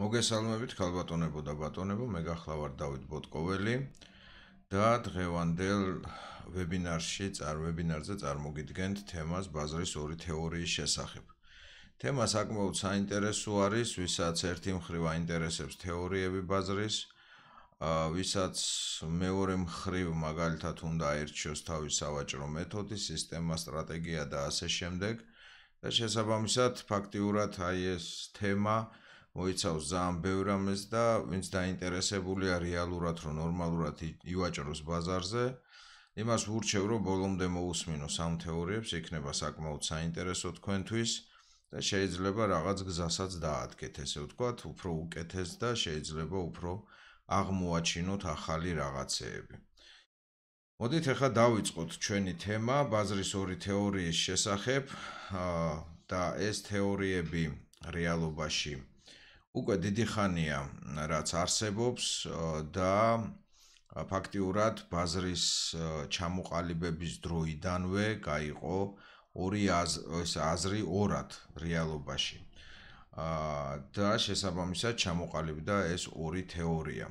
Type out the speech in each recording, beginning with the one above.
მოგესალმებით ქალბატონებო და ბატონებო მე გახლავ ვარ დავით ბოტკოველი და დღევანდელ ვებინარში წარ ვებინარზე წარმოგიდგენთ თემას ბაზრის ორი თეორიის შესახებ თემა საკმაოდ საინტერესო არის ვისაც ერთი მხრივ აინტერესებს თეორიები ბაზრის ა ვისაც მეორე მხრივ მაგალითად უნდა აერჩიოს თავის სავაჭრო მეთოდი, სისტემა, სტრატეგია და ასე შემდეგ და შესაბამისად ფაქტიურად აი ეს თემა მოიცავს ძალიან ბევრ ამას და ვინც დაინტერესებულია რეალურად რომ ნორმალურად ივაჭროს ბაზარზე იმას ვურჩევ რომ ბოლომდე მოусმინოს ამ თეორიებს იქნება საკმაოდ საინტერესო თქვენთვის და შეიძლება რაღაც გზასაც დაადგეთ ესე ვთქვათ უფრო უკეთეს და შეიძლება უფრო აღმოაჩინოთ ახალი რაღაცეები მოდით ახლა დავიწყოთ ჩვენი თემა ბაზრის ორი თეორიის შესახებ და ეს თეორიები რეალობაში უკვე დიდი ხანია რაც არსებობს და ფაქტიურად ბაზრის ჩამოყალიბების დროიდანვე გაიყო ორი ეს აზრი ორად რეალობაში და შესაბამისად ჩამოყალიბდა ეს ორი თეორია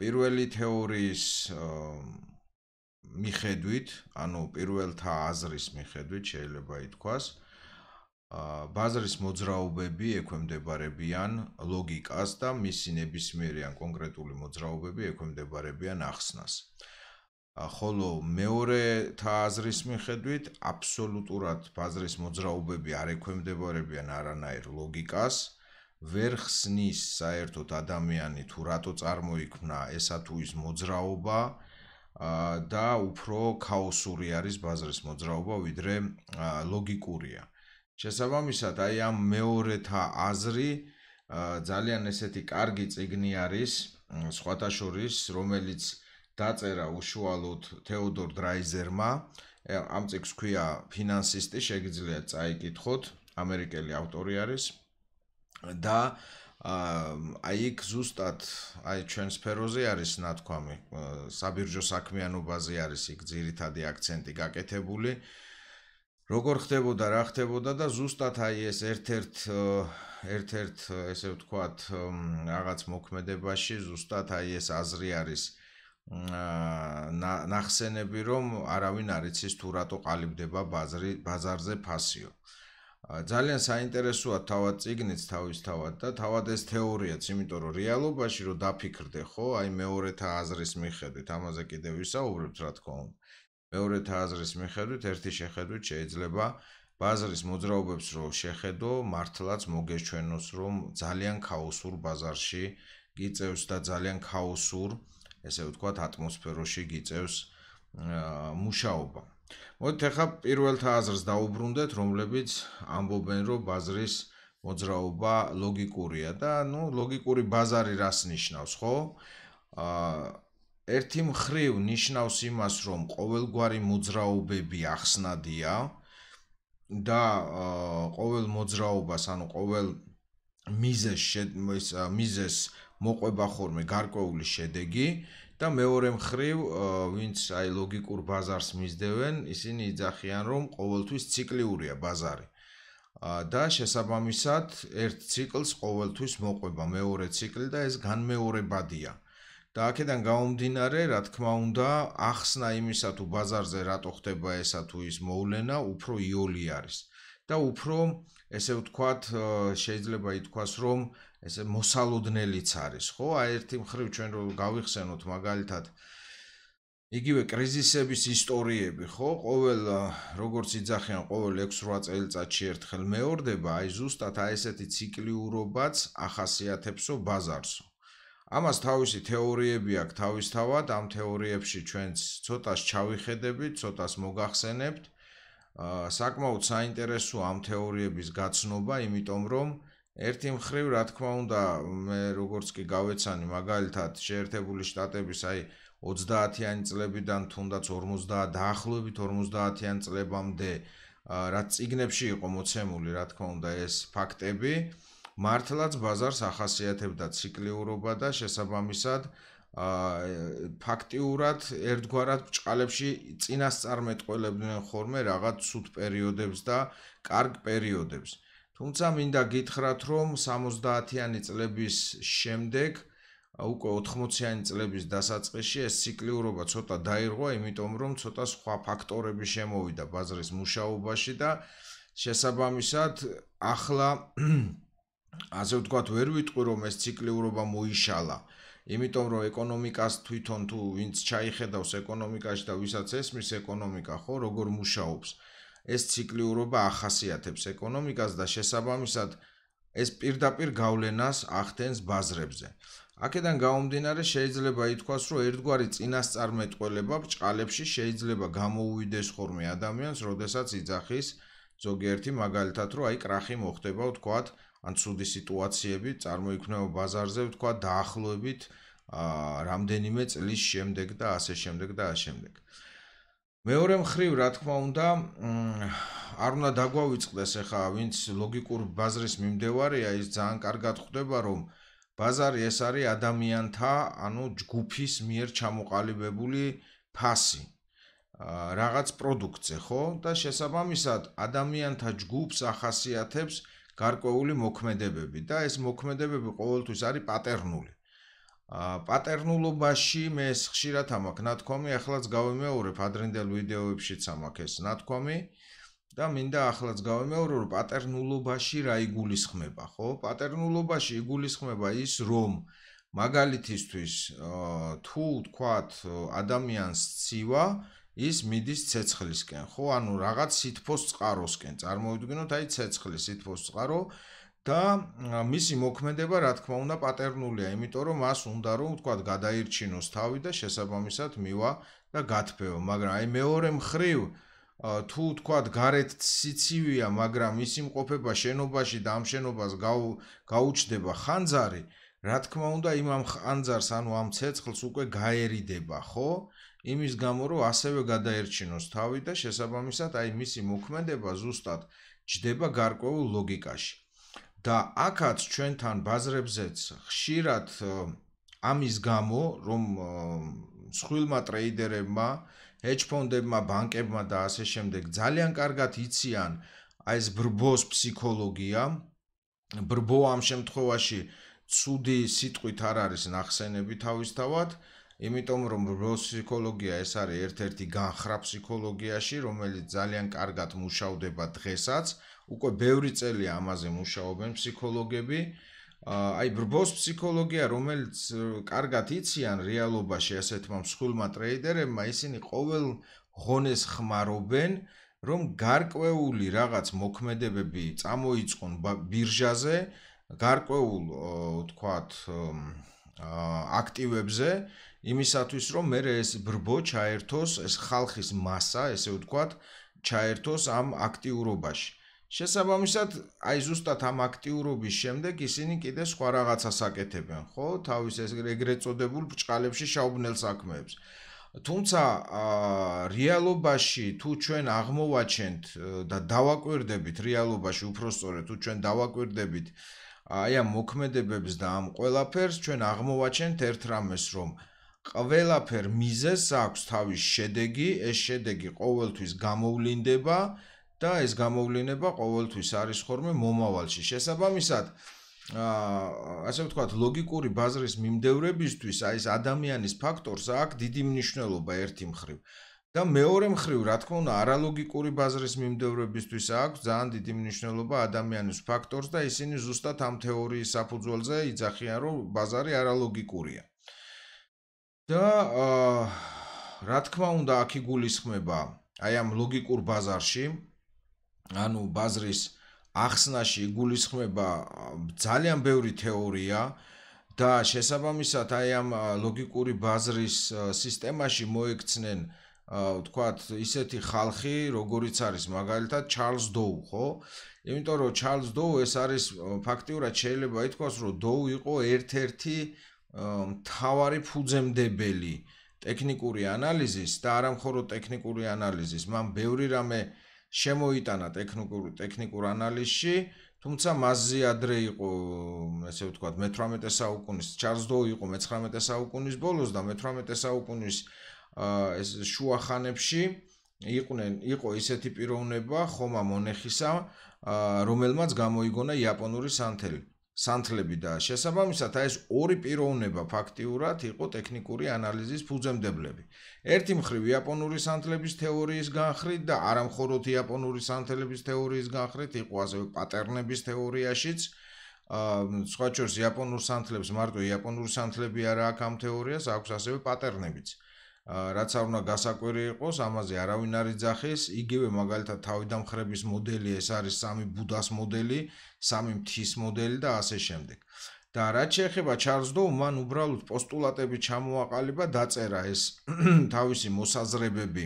პირველი თეორიის მიხედვით, ანუ პირველთა აზრის მიხედვით შეიძლება ითქვას, ბაზრის მოძრაობები ექვემდებარებიან ლოგიკას და მისი ნებისმიერი ან კონკრეტული მოძრაობები ექვემდებარებიან ახსნას. ხოლო მეორე თაზრის მიხედვით, აბსოლუტურად ბაზრის მოძრაობები არ ექვემდებარებიან არანაირ ლოგიკას. верхсний საერთოდ ადამიანი თუ რატო წარმოიქმნა ესა თუ ის მოძრაობა და უფრო хаოსური არის ბაზრის მოძრაობა ვიდრე ლოგიკურია შესაბამისად აი ამ მეორეთა აზრი ძალიან ესეთი კარგი ციგნი არის სხვათა შორის რომელიც დაწერა უშუალოდ თეოდორ დრაიზერმა ამ ციგს ქვია ფინანსისტი შეგიძლია წაიკითხოთ ამერიკელი ავტორი არის და აი იქ ზუსტად აი ჩვენ სფეროზე არის თქვამი საბირჟო საქმიანობაზე არის იქ ძირითადი აქცენტი გაკეთებული როგორ ხდებოდა, რა ხდებოდა და ზუსტად აი ეს ერთ-ერთ ერთ-ერთ ესე ვთქვათ რაღაც მოქმედებაში ზუსტად აი ეს აზრი არის ნახსენები რომ არავინ არ იცის თუ რატო ყალიბდება ბაზრი ბაზარზე ფასიო ძალიან საინტერესოა თავად ციგნიც თავის თავად და თავად ეს თეორიაც იმიტომ რომ რეალობაში რომ დაფიქრდე ხო აი მეორეთა აზრის მიხედვით ამაზე კიდევ ვისაუბრებთ რა თქმა უნდა მეორე თაზრის მიხედვით ერთი შეხედვით შეიძლება ბაზრის მოძრაობებს რო შეხედო მართლაც მოგეჩვენოს რომ ძალიან хаოსურ ბაზარში გიწევს და ძალიან хаოსურ ესე ვთქვათ ატმოსფეროში გიწევს მუშაობა მოდით ახლა პირველ თაზრს დაუბრუნდეთ რომლებიც ამბობენ რომ ბაზრის მოძრაობა ლოგიკურია და ნუ ლოგიკური ბაზარი რას ნიშნავს ხო აა ერთი მხრივ ნიშნავს იმას, რომ ყოველგვარი მოძრაობები ახსნადია და ყოველ მოძრაობას, ანუ ყოველ მიზეს ეს მიზეს მოყვება ხორმე გარკვეული შედეგი და მეორე მხრივ, ვინც აი ლოგიკურ ბაზარს მისდევენ, ისინი იძახიან, რომ ყოველთვის ციკლიურია ბაზარი. და შესაბამისად, ერთ ციკლს ყოველთვის მოყვება მეორე ციკლი და ეს განმეორებადია. აა და აქედან გამომდინარე, რა თქმა უნდა, ახსნა იმისა თუ ბაზარზე რატო ხდება ესა თუ ის მოვლენა, უფრო იოლი არის. და უფრო, ესე ვთქვათ, შეიძლება ითქვას, რომ ესე მოსალოდნელიც არის, ხო? აი ერთი მხრივ ჩვენ რო გავიხსენოთ მაგალითად იგივე კრიზისების ისტორიები, ხო? ყოველ როგორც იძახიან, ყოველ 6-8 წელიწადში ერთხელ მეორდება, აი ზუსტად აი ესეთი ციკლიურობაც ახასიათებსო ბაზარსო. ამას თავისი თეორიები აქვს თავისთავად, ამ თეორიებში ჩვენც ცოტას ჩავიხედებით, ცოტას მოგახსენებთ. აა საკმაოდ საინტერესო ამ თეორიების გაცნობა, იმიტომ რომ ერთი მხრივ, რა თქმა უნდა, მე როგორც კი გავეცანი, მაგალითად, შეერთებული შტატების აი 30-იანი წლებიდან თუნდაც 50 დაახლოებით 50-იანი წლებამდე რაც ციგნებში იყო მოცემული, რა თქმა უნდა, ეს ფაქტები, აა მართლაც ბაზარს ახასიათებდა ციკლიურობა და შესაბამისად ა ფაქტიურად ერთგვარად ბჭყალებში წინასწარმეტყველებდნენ ხოლმე რაღაც ცუდ პერიოდებს და კარგ პერიოდებს. თუმცა მინდა გითხრათ, რომ 70-იანი წლების შემდეგ უკვე 80-იანი წლების დასაწყისში ეს ციკლიურობა ცოტა დაირღვა, იმიტომ რომ ცოტა სხვა ფაქტორები შემოვიდა ბაზრის მუშაობაში და შესაბამისად ახლა ასე ვთქვათ, ვერ ვიტყვი რომ ეს ციკლიურობა მოიშალა. იმიტომ რომ ეკონომიკას თვითონ თუ ვინც ჩაიხედავს ეკონომიკაში და ვისაც ესმის ეკონომიკა ხო როგორ მუშაობს ეს ციკლიურობა ახასიათებს ეკონომიკას და შესაბამისად ეს პირდაპირ გავლენას ახდენს ბაზრებზე აქედან გამომდინარე შეიძლება ითქვას რომ ერთგვარი წინასწარმეტყველება ბჭყალებში შეიძლება გამოუვიდეს ხორმე ადამიანს როდესაც იძახის ზოგიერთი მაგალითად რომ აი კრახი მოხდება ვთქვათ ან ცუდი სიტუაციები წარმოიქმნება ბაზარზე, ვთქვა დაახლოებით აა რამდენიმე წლის შემდეგ და ასე შემდეგ და ასე შემდეგ. მეორე მხრივ, რა თქმა უნდა, არ უნდა დაგვავიწყდეს ახლა, ვინც ლოგიკურ ბაზრის მიმდევარია, ის ძალიან კარგად ხვდება, რომ ბაზარი ეს არის ადამიანთა, ანუ ჯგუფის მიერ ჩამოყალიბებული ფასი. რაღაც პროდუქტზე, ხო? და შესაბამისად, ადამიანთა ჯგუფს ახასიათებს აა გარკვეული მოქმედებები და ეს მოქმედებები ყოველთვის არის პატერნული. აა პატერნულობაში მე ეს ხშირად ამაკ ნათქვამი ახლაც გავემეორებ ადრინდელ ვიდეოებშიც ამაკ ეს ნათქვამი და მინდა ახლაც გავემეორო რომ პატერნულობაში რა იგულისხმება, ხო? პატერნულობაში იგულისხმება ის, რომ მაგალითისთვის აა თუ თქვათ ადამიანს ცივა ის მიდის ცეცხლისკენ, ხო? ანუ რაღაც სითფოს წყაროსკენ. წარმოვიდგინოთ, აი ცეცხლის სითფოს წყარო და მისი მოქმედება, რა თქმა უნდა, პატერნულია, იმიტომ რომ მას უნდა რომ თქვა გადაირჩინოს თავი და შესაბამისად მივა და გათფეო, მაგრამ აი მეორე მხრივ თუ თქვა გარეთ სიცივია, მაგრამ ისიმყოფება შენობაში და ამ შენობას გაუჩდება ხანძარი, რა თქმა უნდა იმ ამ ანძარს ანუ ამ ცეცხლს უკვე გაერიდება, ხო? იმის გამო რომ ასევე გადაერჩინოს თავი და შესაბამისად აი მისი მოქმედება ზუსტად ჯდება გარკვეულ ლოგიკაში. და აქაც ჩვენთან ბაზრებზეც ხშირად ამის გამო რომ მსხვილმა ტრეიდერებმა, hedge fund-ებმა, ბანკებმა და ასე შემდეგ ძალიან კარგად იციან აი ეს ბრბოს ფსიქოლოგია ბრბო ამ შემთხვევაში ცუდი სიტყვით არ არის ნახსენები თავისთავად, იმიტომ რომ ბიოფსიქოლოგია ეს არის ერთ-ერთი განხრა ფსიქოლოგიაში, რომელიც ძალიან კარგად მუშავდება დღესაც, უკვე ბევრი წელი ამაზე მუშაობენ ფსიქოლოგები. აი ბრბოს ფსიქოლოგია, რომელიც კარგად იციან რეალობაში ასეთმა მსხვილმა ტრეიდერებმა, ისინი ყოველ ღონეს ხმარობენ, რომ გარკვეული რაღაც მოქმედებები წამოიწყონ ბირჟაზე, გარკვეულ თქვათ აქტივებზე იმისათვის რომ მე ეს ბრბო ჩაერთოს ეს ხალხის massa ესე ვთქვათ ჩაერთოს ამ აქტიურობაში შესაბამისად აი ზუსტად ამ აქტიურობის შემდეგ ისინი კიდე სხვა რაღაცას აკეთებენ ხო თავის ეს ეგრეთ წოდებულ ბჭყალებში შაუბნელ საქმეებს თუმცა რეალობაში თუ ჩვენ აღმოვაჩენთ და დავაკვირდებით რეალობაში უпростоრე თუ ჩვენ დავაკვირდებით აა აი ამ მოქმედებებს და ამ ყველაფერს ჩვენ აღმოვაჩენთ ერთ რამეს, რომ ყველაფერ მიზეს აქვს თავის შედეგი, ეს შედეგი ყოველთვის გამოვლინდება და ეს გამოვლენა ყოველთვის არის ხორმე მომავალში. შესაბამისად, აა ასე ვთქვათ, ლოგიკური ბაზრის მიმდევრებისთვის აი ეს ადამიანის ფაქტორს აქვს დიდი მნიშვნელობა ერთი მხრივ. და მეორე მხრივ, რა თქმა უნდა, არალოგიკური ბაზრის მიმდევრებისთვის აქვს ძალიან დიდი მნიშვნელობა ადამიანის ფაქტორს და ისინი ზუსტად ამ თეორიის საფუძველზე იძახიან, რომ ბაზარი არალოგიკურია. და აა რა თქმა უნდა, აქ იგულისხმება აი ამ ლოგიკურ ბაზარში, ანუ ბაზრის ახსნაში იგულისხმება ძალიან ბევრი თეორია. და შესაბამისად აი ამ ლოგიკური ბაზრის სისტემაში მოექცნენ აა ვთქვათ, ისეთი ხალხი, როგორიც არის მაგალითად ჩარლზ დოუ, ხო? იმიტომ რომ ჩარლზ დოუ ეს არის ფაქტიურად შეიძლება ითქვას, რომ დოუ იყო ერთ-ერთი მთავარი ფუძემდებელი ტექნიკური ანალიზის და არამხოლოდ ტექნიკური ანალიზის, მან ბევრი რამე შემოიტანა ტექნიკურ ტექნიკურ ანალიზში, თუმცა მასზე ადრე იყო, ესე ვთქვათ, მე-18 საუკუნის, ჩარლზ დოუ იყო მე-19 საუკუნის ბოლოს და მე-18 საუკუნის ეს შუა ხანებში იყვნენ იყო ისეთი პიროვნება ხომა მონეხისა რომელმაც გამოიგონა იაპონური სანთელი სანთლები და შესაბამისად აი ეს ორი პიროვნება ფაქტიურად იყო ტექნიკური ანალიზის ფუძემდებლები. ერთი მხრივ იაპონური სანთლების თეორიის განხრით და არამხოროთ იაპონური სანთლების თეორიის განხრით იყო ასევე პატერნების თეორიაშიც. აა სხვა შორს იაპონურ სანთლებს მარტო იაპონური სანთლები არა აქვს ამ თეორიას, აქვს ასევე პატერნებიც. რაც არ უნდა გასაკვირი იყოს, ამაზე არავინ არ იძახეს. იგივე მაგალითად თავიდამხრების მოდელი ეს არის სამი ბუდას მოდელი, სამი მთის მოდელი და ასე შემდეგ. და რაც შეეხება ჩარლზ დოუ, მან უბრალოდ პოსტულატები ჩამოაყალიბა, დაწერა ეს თავისი მოსაზრებები.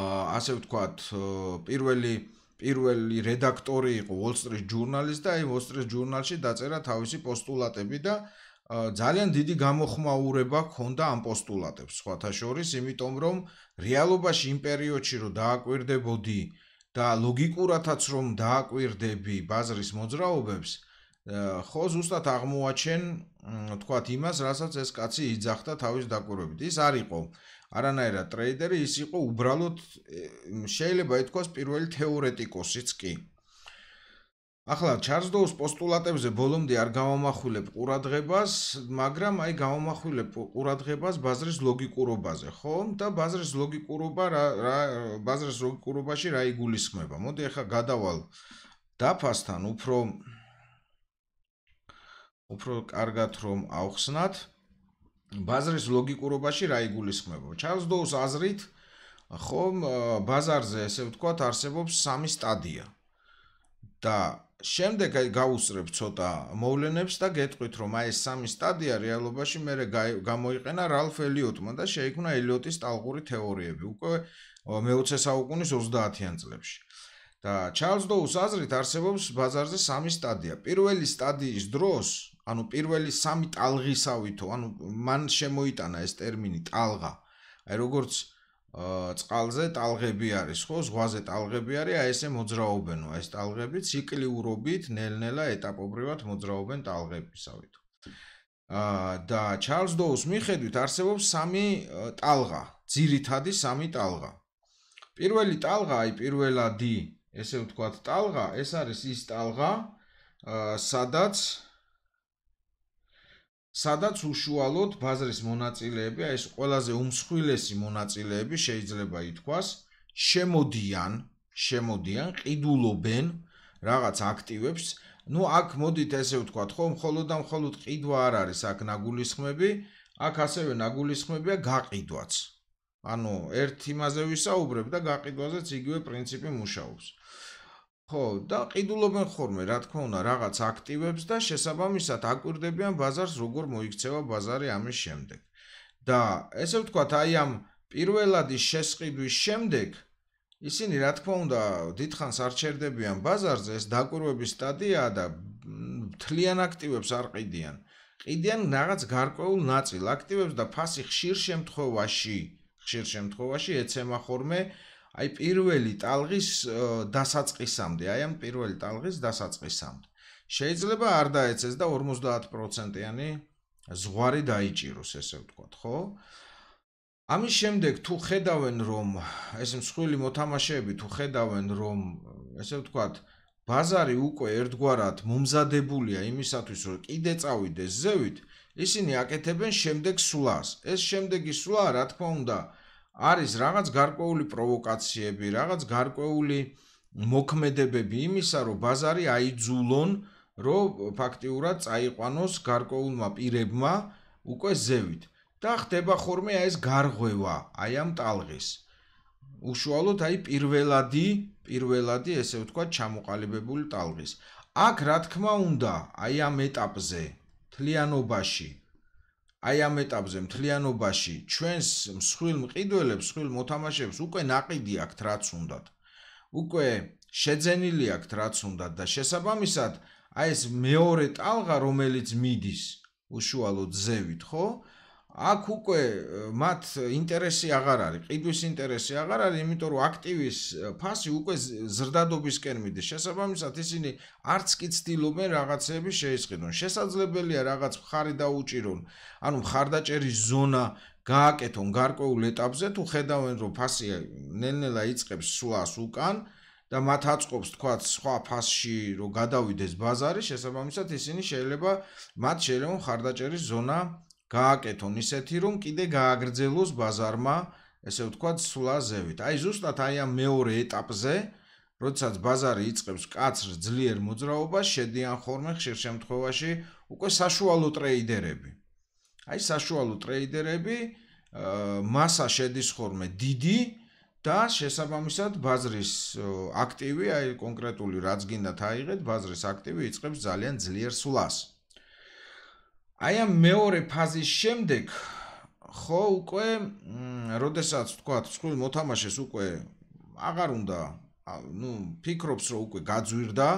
აა ასე ვთქვათ, პირველი პირველი რედაქტორი იყო Wall Street Journal-ის და აი Wall Street Journal-ში დაწერა თავისი პოსტულატები და აა ძალიან დიდი გამოხმაურება ჰქონდა ამ პოსტულატებს, სხვათა შორის, იმიტომ რომ რეალობაში იმ პერიოდში რომ დააკვირდებოდი და ლოგიკურათაც რომ დააკვირდები ბაზრის მოძრაობებს, ხო ზუსტად აღმოაჩენ, თქვათ იმას, რასაც ეს კაცი იძახდა თავის დაკვირვებით. ის არ იყო არანაირად ტრეიდერი, ის იყო უბრალოდ შეიძლება ითქვას პირველი თეორეტიკოსიც კი. ახლა ჩარლზ დოუს პოსტულატებზე ბოლომდე არ გამომახვილებ ყურადღებას, მაგრამ აი გამომახვილებ ყურადღებას ბაზრის ლოგიკურობაზე, ხო? და ბაზრის ლოგიკურობა რა რა ბაზრის ლოგიკურობაში რა იგულისხმება? მოდი ახლა გადავალ დაფასთან უფრო უფრო კარგად რომ ავხსნათ ბაზრის ლოგიკურობაში რა იგულისხმება. ჩარლზ დოუს აზრით, ხო, ბაზარზე ესე ვთქვათ, არსებობს სამი სტადია. და შემდეგ აი გავუსრებ ცოტა მოვლენებს და გეტყვით რომ აი ეს სამი სტადია რეალობაში მე გამოიყენა რალფ ელიოტმა და შეიქმნა ელიოტის ტალღური თეორიები უკვე მე-20 საუკუნის 30-იან წლებში და ჩარლზ დოუს აზრით არსებობს ბაზარზე სამი სტადია პირველი სტადიის დროს ანუ პირველი სამი ტალღისავითო ანუ მან შემოიტანა ეს ტერმინი ტალღა აი როგორც წყალზე ტალღები არის ხო ზღვაზე ტალღები არის აი ესე მოძრაობენო ეს ტალღები ციკლიურობით ნელ-ნელა ეტაპობრივად მოძრაობენ ტალღებისავით აა და ჩარლზ დოუს მიხედვით არსებობს სამი ტალღა ძირითადი სამი ტალღა პირველი ტალღა აი პირველადი ესე ვთქვათ ტალღა ეს არის ის ტალღა სადაც აა სადაც უშუალოდ ბაზრის მონაწილეები, ეს ყველაზე უმსხვილესი მონაწილეები შეიძლება ითქვას, შემოდიან, შემოდიან, ყიდულობენ რაღაც აქტივებს. ნუ აქ მოდით ესე ვთქვათ, ხო, მხოლოდ და მხოლოდ ყიდვა არ არის აქ ნაგულისხმები, აქ ასევე ნაგულისხმებია გაყიდვაც. ანუ ერთ იმაზე ვისაუბრებ და გაყიდვაზეც იგივე პრინციპი მუშაობს. ხო, და ყიდულობენ ხოლმე, რა თქმა უნდა, რაღაც აქტივებს და შესაბამისად აკვირდებიან ბაზარს, როგორ მოიქცევა ბაზარი ამის შემდეგ. და ესე ვთქვათ, აი ამ პირველადი შესყიდვის შემდეგ ისინი რა თქმა უნდა დიდხანს არ ჩერდებიან ბაზარზე, ეს დაკვირვების სტადიაა და თლიან აქტივებს არ ყიდიან. ყიდიან რაღაც გარკვეულ ნაწილ აქტივებს და ფასი ხშირ შემთხვევაში, ხშირ შემთხვევაში ეცემა ხოლმე აი პირველი ტალღის დასაწყისამდე, აი ამ პირველი ტალღის დასაწყისამდე. შეიძლება არ დაეცეს და 50%-იანი ზღვარი დაიჭიროს, ესე ვთქვათ, ხო? ამის შემდეგ თუ ხედავენ, რომ ეს მსხვილი მოთამაშეები თუ ხედავენ, რომ ესე ვთქვათ, ბაზარი უკვე ერთგვარად მომზადებულია იმისათვის, რომ კიდე წავიდეს ზევით, ისინი აკეთებენ შემდეგ სულას. ეს შემდეგი სულა, რა თქმა უნდა, აა არის რაღაც გარკვეული პროვოკაციები, რაღაც გარკვეული მოქმედებები იმისა, რომ ბაზარი აიძულონ, რომ ფაქტიურად წაიყვანოს გარკვეულმა პირებმა უკვე ზევით. და ხდება ხორმე აი ეს გარღვევა, აი ამ ტალღის. უშუალოდ აი პირველადი, პირველადი ესე ვთქვა, ჩამოყალიბებული ტალღის. აქ რა თქმა უნდა, აი ამ ეტაპზე, თლიანობაში, აი ამ ეტაპზე მთლიანობაში ჩვენს მსხვილ მყიდველებს, მსხვილ მოთამაშეებს უკვე ناقიდი აქვს რაც უნდათ. უკვე შეძენილი აქვს რაც უნდათ და შესაბამისად აი ეს მეორე ტალღა რომელიც მიდის უშუალოდ ზევით, ხო? აქ უკვე მათ ინტერესი აღარ არის, ყიდვის ინტერესი აღარ არის, იმიტომ რომ აქტივის ფასი უკვე ზრდადობისკენ მიდის. შესაბამისად, ისინი არც კი ცდილობენ რაღაცეები შეესყიდონ. შესაძლებელია რაღაც მხარი დაუჭირონ, ანუ მხარდაჭერის ზონა გააკეთონ გარკვეულ ეტაპზე, თუ ხედავენ, რომ ფასი ნელ-ნელა იწყებს სვლას უკან და მათ აწყობს თქვათ სხვა ფასში, რომ გადავიდეს ბაზარი, შესაბამისად, ისინი შეიძლება მათ შეიძლება მხარდაჭერის ზონა გააკეთონ. გააკეთონ ისეთი, რომ კიდე გააგრძელოს ბაზარმა, ესე ვთქვათ, სვლა ზევით. აი ზუსტად აი ამ მეორე ეტაპზე, როდესაც ბაზარი იწყებს კაცრ ძლიერ მოძრაობას, შედიან ხორმე ხშირ შემთხვევაში უკვე საშუალო ტრეიდერები. აი საშუალო ტრეიდერები, აა massa შედის ხორმე დიდი და შესაბამისად ბაზრის აქტივი, აი კონკრეტული რაც გინდათ აიღეთ, ბაზრის აქტივი იწყებს ძალიან ძლიერ სვლას. აი ამ მეორე ფაზის შემდეგ ხო უკვე როდესაც თქვა წვრილ მოთამაშეს უკვე აღარ უნდა ну ფიქრობს რომ უკვე გაძვირდა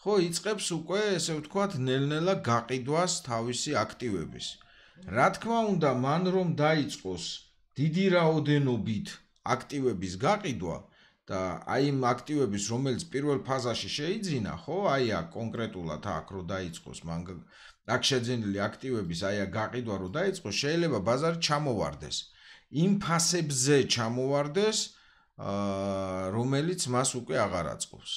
ხო იწყებს უკვე ესე ვთქვათ ნელ-ნელა გაყიდვას თავისი აქტივების რა თქმა უნდა მან რომ დაიწყოს დიდი რაოდენობით აქტივების გაყიდვა და აი იმ აქტივების რომელიც პირველ ფაზაში შეიძინა ხო აი აქ კონკრეტულად აქ რო დაიწყოს მან აქ შეძენილი აქტივების აი აქ გაყიდვა რო დაიწყოს შეიძლება ბაზარი ჩამოვარდეს იმ ფასებზე ჩამოვარდეს აა რომელიც მას უკვე აღარ აწყობს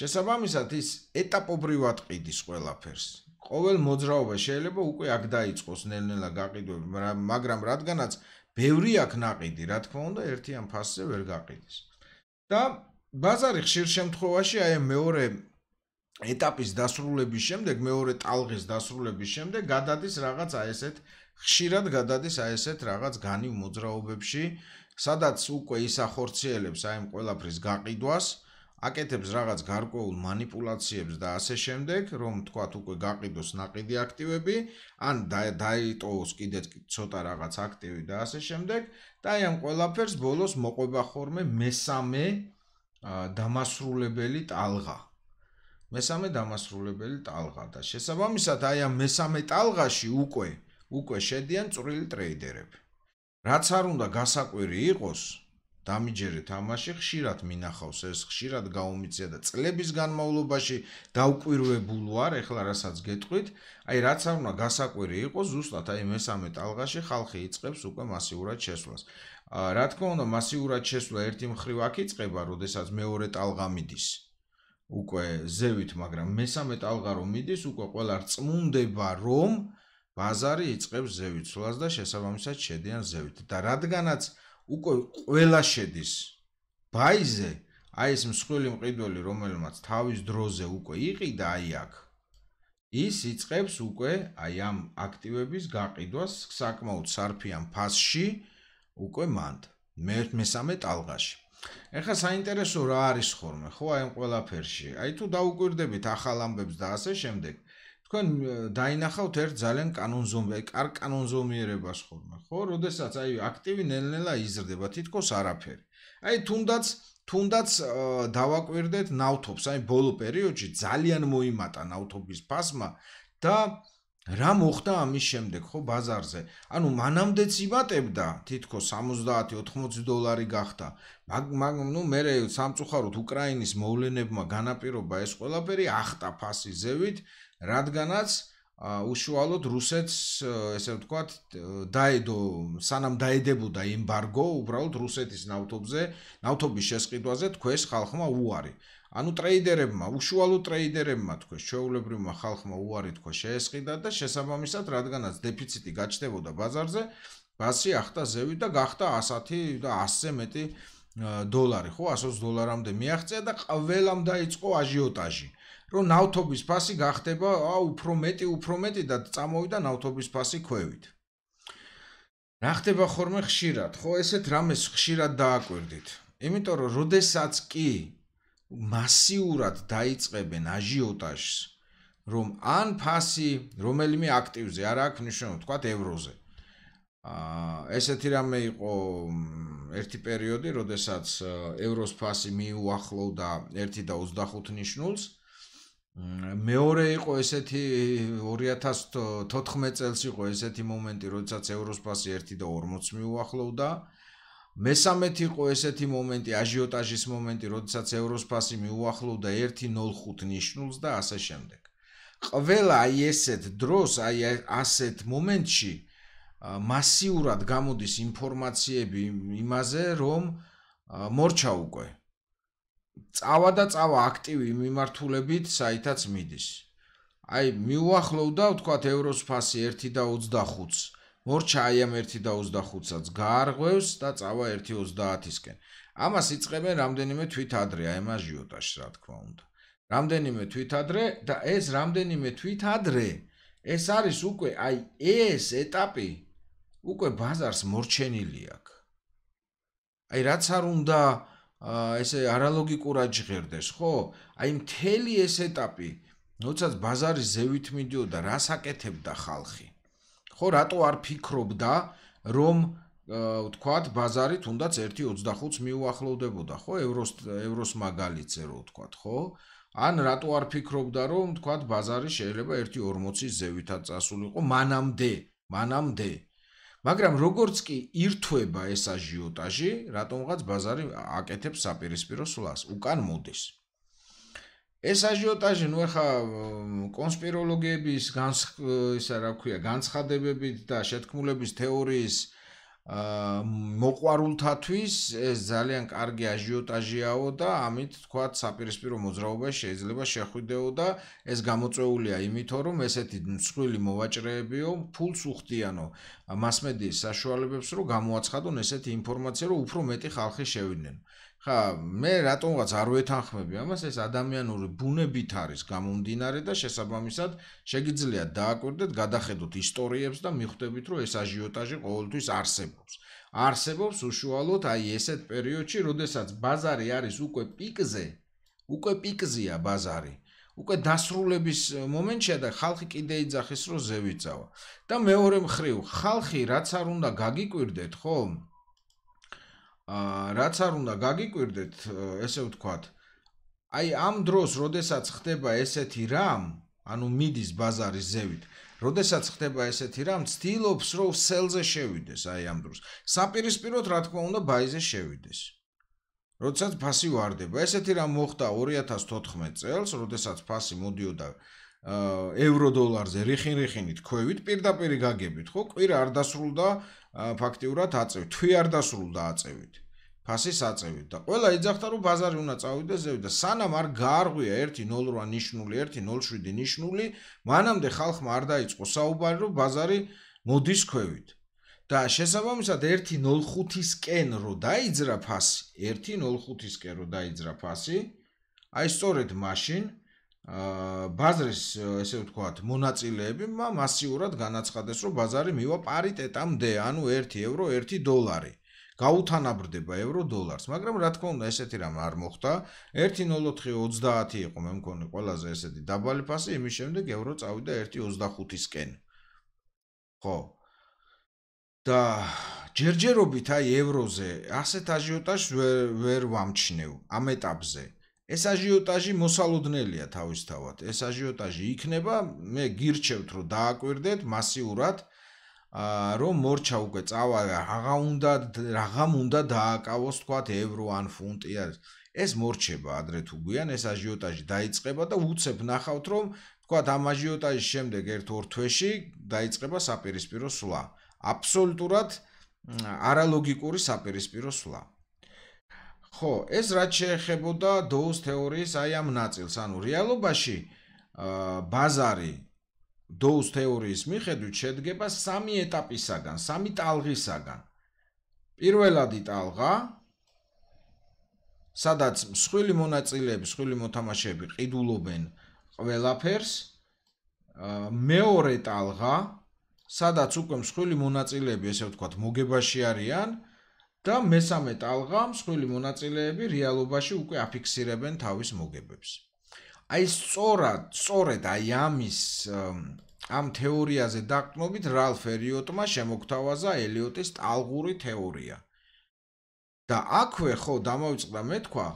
შესაბამისად ის ეტაპობრივად ყიდის ყველაფერს ყოველ მოძრაობა შეიძლება უკვე აქ დაიწყოს ნელ-ნელა გაყიდვები მაგრამ რადგანაც ბევრი აქ ناقიდი რა თქმა უნდა ერთი ამ ფასზე ვერ გაყიდის და ბაზარი ხშირ შემთხვევაში აი მეორე ეტაპის დასრულების შემდეგ, მეორე ტალღის დასრულების შემდეგ გადადის რაღაც აი ესეთ ხშირად გადადის აი ესეთ რაღაც განივ მოძრაობებში, სადაც უკვე ის ახორციელებს აი ამ ყველაფრის გაყიდვას, აა აკეთებს რაღაც გარკვეულ манипуляციებს და ასე შემდეგ, რომ თქვა უკვე გაყიდოს ناقიდი აქტივები, ან დაიტოოს კიდე ცოტა რაღაც აქტივი და ასე შემდეგ და აი ამ ყველაფერს ბოლოს მოყვება ხორმე მესამე დამასრულებელი ტალღა. მესამე დამასრულებელი ტალღა და შესაბამისად აი ამ მესამე ტალღაში უკვე უკვე შედიან წვრილი ტრეიდერები. რაც არ უნდა გასაკვირი იყოს, დამიჯერე თამაში ხშირად მინახავს ეს ხშირად გაუმიწია და წლების განმავლობაში დაუკვირვებულ ვარ ეხლა რასაც გეტყვით აი რაც არ უნდა გასაკვირი იყოს ზუსტად აი მესამე ტალღაში ხალხი იწყებს უკვე მასიურად შესვლას აა რა თქმა უნდა მასიურად შესვლა ერთი მხრივ აქ იწყება როდესაც მეორე ტალღა მიდის უკვე ზევით მაგრამ მესამე ტალღა რომ მიდის უკვე ყველა რწმუნდება რომ ბაზარი იწყებს ზევით სვლას და შესაბამისად შედიან ზევით და რადგანაც უკვე ყველა შედის ბაიზე, აი ეს მსხვილი მყიდველი, რომელმაც თავის დროზე უკვე იყიდა აი აქ. ის იწખებს უკვე აი ამ აქტივების გაყიდვას საკმაოდ სარფიან ფასში უკვე მანდ, მე მესამე ტალღაში. ეხა საინტერესო რა არის ხოლმე, ხო აი ამ ყველაფერში. აი თუ დაუკვირდებით ახალ ამბებს და ასე შემდეგ, თქვენ დაინახავთ ერთ ძალიან კანონზომიერ, კარგ კანონზომიერებას ხოლმე, ხო? როდესაც აი აქტივი ნელ-ნელა იზრდება, თითქოს არაფერი. აი თუნდაც თუნდაც დავაკვირდეთ ნავთობს, აი ბოლო პერიოდში ძალიან მოიმატა ნავთობის ფასმა და რა მოხდა ამის შემდეგ ხო ბაზარზე? ანუ მანამდეც იმატებდა, თითქოს 70-80 დოლარი გახდა. მაგ მაგ ნუ მე სამწუხაროდ უკრაინის მოვლენებმა განაპირობა ეს ყველაფერი ახტა ფასი ზევით რადგანაც უშუალოდ რუსეთს ესე ვთქვათ დაედო სანამ დაედებოდა ემბარგო უბრალოდ რუსეთის ნავთობზე ნავთობის შესყიდვაზე თქვენს ხალხმა უარი ანუ ტრეიდერებმა უშუალო ტრეიდერებმა თქვენს ჩეულებრივმა ხალხმა უარი თქვა შეესყიდა და შესაბამისად რადგანაც დეფიციტი გაჩნდებოდა ბაზარზე ბასი ახთა ზევი და გახთა 100 და 100-ზე მეტი დოლარი ხო 120 დოლარამდე მიაღწია და ყველამ დაიწყო აჟიოტაჟი რომ ნავთობის ფასი გახდება ა უფრო მეტი უფრო მეტი და წამოვიდა ნავთობის ფასი ქვევით. რა ხდება ხოლმე ხშირად? ხო ესეთ რამეს ხშირად დააკვირდით. იმიტომ რომ როდესაც კი მასიურად დაიწყებენ აჟიოტაჟს რომ ან ფასი რომელიმე აქტივზე არ აქვს მნიშვნელობა თქვა ევროზე. აა ესეთი რამე იყო ერთი პერიოდი, როდესაც ევროს ფასი მიუახლოვდა 1.25 ნიშნულს. აა მეორე იყო ესეთი 2014 წელს იყო ესეთი მომენტი, როდესაც ევროსპასი 1 და 40 მიუახლოვდა. მესამე იყო ესეთი მომენტი, აჟიოტაჟის მომენტი, როდესაც ევროსპასი მიუახლოვდა 1.05 ნიშნულს და ასე შემდეგ. ყველა აი ესეთ დროს, აი ასეთ მომენტში მასიურად გამოდის ინფორმაციები იმაზე, რომ მორჩა უკვე. აა წავა და წავა აქტივი მიმართულებით საითაც მიდის. აი მიუახლოვდა ვთქვათ ევროს ფასი 1.25-ს. მორჩა აი ამ 1.25-საც გაარღვევს და წავა 1.30-ისკენ. ამას იწყებენ რამდენიმე თვით ადრე აი მაჟიოტაში რა თქმა უნდა. რამდენიმე თვით ადრე და ეს რამდენიმე თვით ადრე ეს არის უკვე აი ეს ეტაპი უკვე ბაზარს მორჩენილი აქვს. აი რაც არ უნდა აა აა ესე არალოგიკურად ჟღერდეს, ხო? აი მთელი ეს ეტაპი, როდესაც ბაზარის ზევით მიდიოდა, რას აკეთებდა ხალხი? ხო, რატო არ ფიქრობდა, რომ ვთქვათ, ბაზარი თუნდაც 1.25-ს მიუახლოვდებოდა, ხო, ევროს ევროს მაგალითზე რო ვთქვათ, ხო? ან რატო არ ფიქრობდა, რომ ვთქვათ, ბაზარი შეიძლება 1.40-ის ზევითაც წასულიყო, მანამდე, მანამდე, მაგრამ როგორც კი irtueba ეს აჟიოტაჟი, რატომღაც ბაზარი აკეთებს საპირისპირო სულას, უკან მოდის. ეს აჟიოტაჟი, ნუ ახლა კონსპიროლოგების განს ისა რა ქვია, განცხადებებით და შეთქმულების თეორიის აა მოყვარულთათვის ეს ძალიან კარგი აჟიოტაჟიაო და ამით თქვა საპირისპირო მოძრაობა შეიძლება შეხვიდეო და ეს გამოწეულია იმითორ რომ ესეთი მსხვილი მოვაჭრეებიო ფულს უხდიანო მასმედიის საშუალებებს რომ გამოაცხადონ ესეთი ინფორმაცია რომ უფრო მეტი ხალხი შევიდნენ ხა მე რატომღაც არ ვეთანხმები ამას ეს ადამიანური ბუნებით არის გამომდინარე და შესაბამისად შეგიძლიათ დააკვირდეთ გადახედოთ ისტორიებს და მიხვდებით რომ ეს აჟიოტაჟი ყოველთვის არსებობს არსებობს უშუალოდ აი ესეთ პერიოდში როდესაც ბაზარი არის უკვე პიკზე უკვე პიკზია ბაზარი უკვე დასრულების მომენტშია და ხალხი კიდე იძახის რომ ზევიწავა და მეორე მხრივ ხალხი რაც არ უნდა გაგიკვირდეთ ხო რაც არ უნდა გაგიკვირდეთ, ესე ვთქვათ, აი ამ დროს, როდესაც ხდება ესეთი რამ, ანუ მიდის ბაზარის ზევით, როდესაც ხდება ესეთი რამ, ცდილობს რომ სელზე შევიდეს აი ამ დროს. საპირისპიროდ, რა თქმა უნდა, ბაიზე შევიდეს. როდესაც ფასი واردება. ესეთი რამ მოხდა 2014 წელს, როდესაც ფასი მოდიოდა ევროდოლარზე რიხინ-რიხინით ქვევით პირდაპირი გაგებით, ხო? კვირა არ დასრულდა ფაქტიურად აწევით. თვი არ დასრულდა აწევით. ფასის აწევით და ყველა იძახთა რომ ბაზარი უნდა წავიდეს ზევით და სანამ არ გაარღვია 1.08 ნიშნული, 1.07 ნიშნული, მანამდე ხალხმა არ დაიწყო საუბარი რომ ბაზარი მოდის ქვევით. და შესაბამისად 1.05-ისკენ რო დაიძრა ფასი, 1.05-ისკენ რო დაიძრა ფასი, აი სწორედ მაშინ 1.08 ბაზრის э, ესე ვთქვათ მონაწილეები მასიურად განაცხადეს რომ ბაზარი მივა პარიტეტამდე ანუ 1 ევრო 1 დოლარი გაუთანაბრდება ევრო დოლარს მაგრამ რა თქმა უნდა ესეთი რამ არ მოხდა 1.0430 იყო მე მგონი ყველაზე ესეთი დაბალი ფასი იმის შემდეგ ევრო წავიდა 1.25-ისკენ ხო და ჯერჯერობით აი ევროზე ასეთ აჟიოტაჟ ვერ ვამჩნევ ამ ეტაპზე ეს აჟიოტაჟი მოსალოდნელია თავისთავად. ეს აჟიოტაჟი იქნება, მე გირჩევთ, რომ დააკვირდეთ მასიურად, რომ მორჩა უკვე წავა, აღა უნდა, რაღამ უნდა დააკავოს, თქვათ, ევრო ან ფუნტი არის. ეს მორჩება ადრე თუ გვიან ეს აჟიოტაჟი დაიწყება და უცებ ნახავთ, რომ თქვათ, ამ აჟიოტაჟის შემდეგ 1-2 თვეში დაიწყება საპირისპირო სვლა. აბსოლუტურად არალოგიკური საპირისპირო სვლა. ხო, ეს რაც შეეხებოდა დოუს თეორიის აი ამ ნაწილს, ანუ რეალობაში აა ბაზარი დოუს თეორიის მიხედვით შედგება სამი ეტაპისაგან, სამი ტალღისაგან. პირველადი ტალღა სადაც მსხვილი მონაწილეები, მსხვილი მოთამაშეები ყიდულობენ ყველაფერს. მეორე ტალღა სადაც უკვე მსხვილი მონაწილეები, ესე ვთქვათ, მოგებაში არიან, აა და მესამე ტალღა მსხვილი მონაწილეები რეალობაში უკვე აფიქსირებენ თავის მოგებებს. აი სწორად, სწორედ აი ამის ამ თეორიაზე დაყრდნობით რალფ ერიოტმა შემოგთავაზა ელიოტის ტალღური თეორია. და აქვე ხო დამოვიწყდა მეთქვა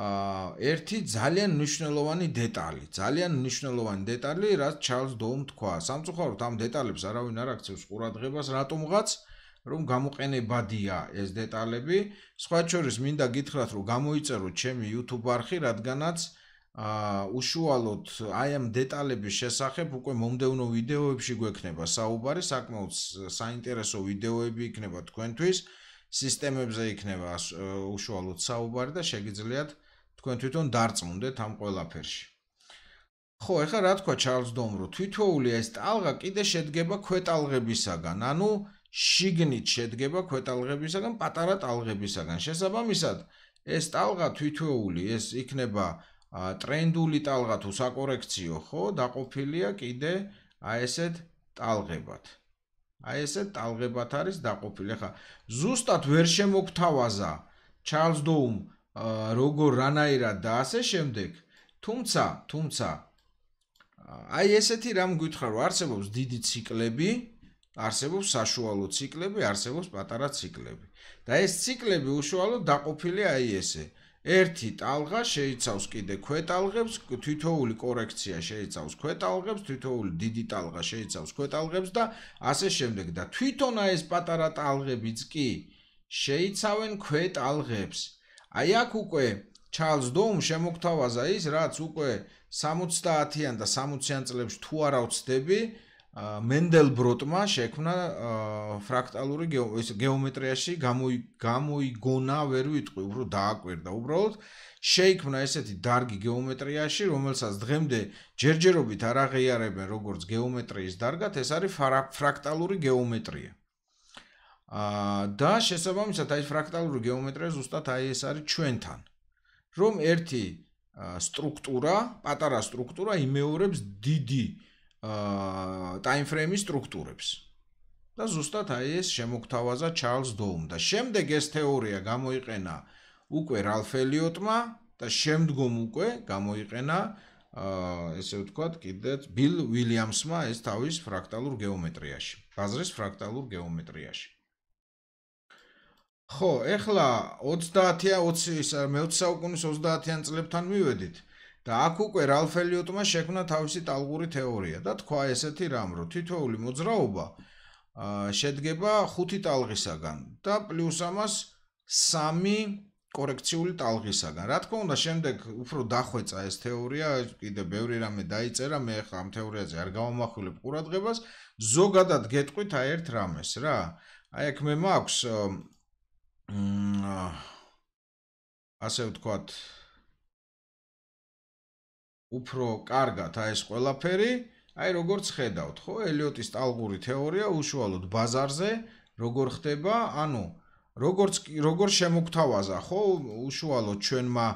აა ერთი ძალიან მნიშვნელოვანი დეტალი, ძალიან მნიშვნელოვანი დეტალი, რაც ჩარლზ დოუმ თქვა. სამწუხაროდ ამ დეტალებს არავინ არ აქცევს ყურადღებას რატომღაც აა რომ გამოყენებადია ეს დეტალები. სხვა შორის მინდა გითხრათ, რომ გამოიწეროთ ჩემი YouTube არხი, რადგანაც ა უშუალოდ აი ამ დეტალების შესახებ უკვე მომდევნო ვიდეოებში გვექნება საუბარი, საკმაოდ საინტერესო ვიდეოები იქნება თქვენთვის. სისტემებზე იქნება უშუალოდ საუბარი და შეგიძლიათ თქვენ თვითონ დარწმუნდეთ ამ ყველაფერში. ხო, ახლა რა თქვა ჩარლზ დომრო, თვითოული ეს ტალღა კიდე შედგება ქვეტალღებისაგან, ანუ შიგნით შედგება ქვეტალღებისაგან, პატარა ტალღებისაგან. შესაბამისად, ეს ტალღა თითოეული, ეს იქნება ტრენდული ტალღა თუ საკორექციო, ხო, დაყოფილია კიდე აი ესეთ ტალღებად. აი ესეთ ტალღებად არის დაყოფილი. ხა, ზუსტად ვერ შემოგთავაზა Charles Doom როგორ რანაირად და ასე შემდეგ. თუმცა, თუმცა აი ესეთი რამ გითხრა რომ არსებობს დიდი ციკლები, არსებობს საშუალო ციკლები, არსებობს პატარა ციკლები. და ეს ციკლები უშუალოდ დაყოფილია აი ესე. ერთი ტალღა შეიცავს კიდე ქვეტალღებს, თითოეული კორექცია შეიცავს ქვეტალღებს, თითოეული დიდი ტალღა შეიცავს ქვეტალღებს და ასე შემდეგ და თვითონ აი ეს პატარა ტალღებიც კი შეიცავენ ქვეტალღებს. აი აქ უკვე Charles Doom შემოგთავაზა ის, რაც უკვე 70-იან და 60-იან წლებში თუ არავწდები, მენდელბროტმა შექმნა ფრაქტალური გეომეტრიაში გამოიგონა, ვერ ვიტყვი, უბრალოდ დააკვირდა, უბრალოდ შექმნა ესეთი დარგი გეომეტრიაში, რომელსაც დღემდე ჯერჯერობით არ აღიარებენ როგორც გეომეტრიის დარგად, ეს არის ფრაქტალური გეომეტრია. აა და შესაბამისად აი ფრაქტალური გეომეტრია ზუსტად აი ეს არის ჩვენთან, რომ ერთი სტრუქტურა, პატარა სტრუქტურა იმეორებს დიდი აა ტაიმფრეიმის სტრუქტურებს. და ზუსტად აი ეს შემოგთავაზა ჩარლზ დოუმ და შემდეგ ეს თეორია გამოიყენა უკვე რალფ ელიოტმა და შემდგომ უკვე გამოიყენა აა ესე ვთქვათ კიდეც ბილ უილიამსმა ეს თავის ფრაქტალურ გეომეტრიაში, ბაზრის ფრაქტალურ გეომეტრიაში. ხო, ეხლა 30-იან 20-ის მე-20 საუკუნის 30-იან წლებთან მივედით. აა და აქ უკვე რალფ ელიოტმა შექმნა თავისი ტალღური თეორია და თქვა ესეთი რამ, რომ თითოეული მოძრაობა შედგება ხუთი ტალღისაგან და პლუს ამას სამი კორექციული ტალღისაგან. რა თქმა უნდა, შემდეგ უფრო დახვეწა ეს თეორია, კიდე ბევრი რამე დაიწერა, მე ხა ამ თეორიაზე არ გავამახვილებ ყურადღებას, ზოგადად გეტყვით აი ერთ რამეს, რა. აი აქ მე მაქვს მ ასე ვთქვათ, აა უფრო კარგად აი ეს ყველაფერი, აი როგორც ხედავთ, ხო, ელიოტის ტალღური თეორია უშუალოდ ბაზარზე როგორ ხდება, ანუ როგორც როგორ შემოგთავაზა, ხო, უშუალოდ ჩვენმა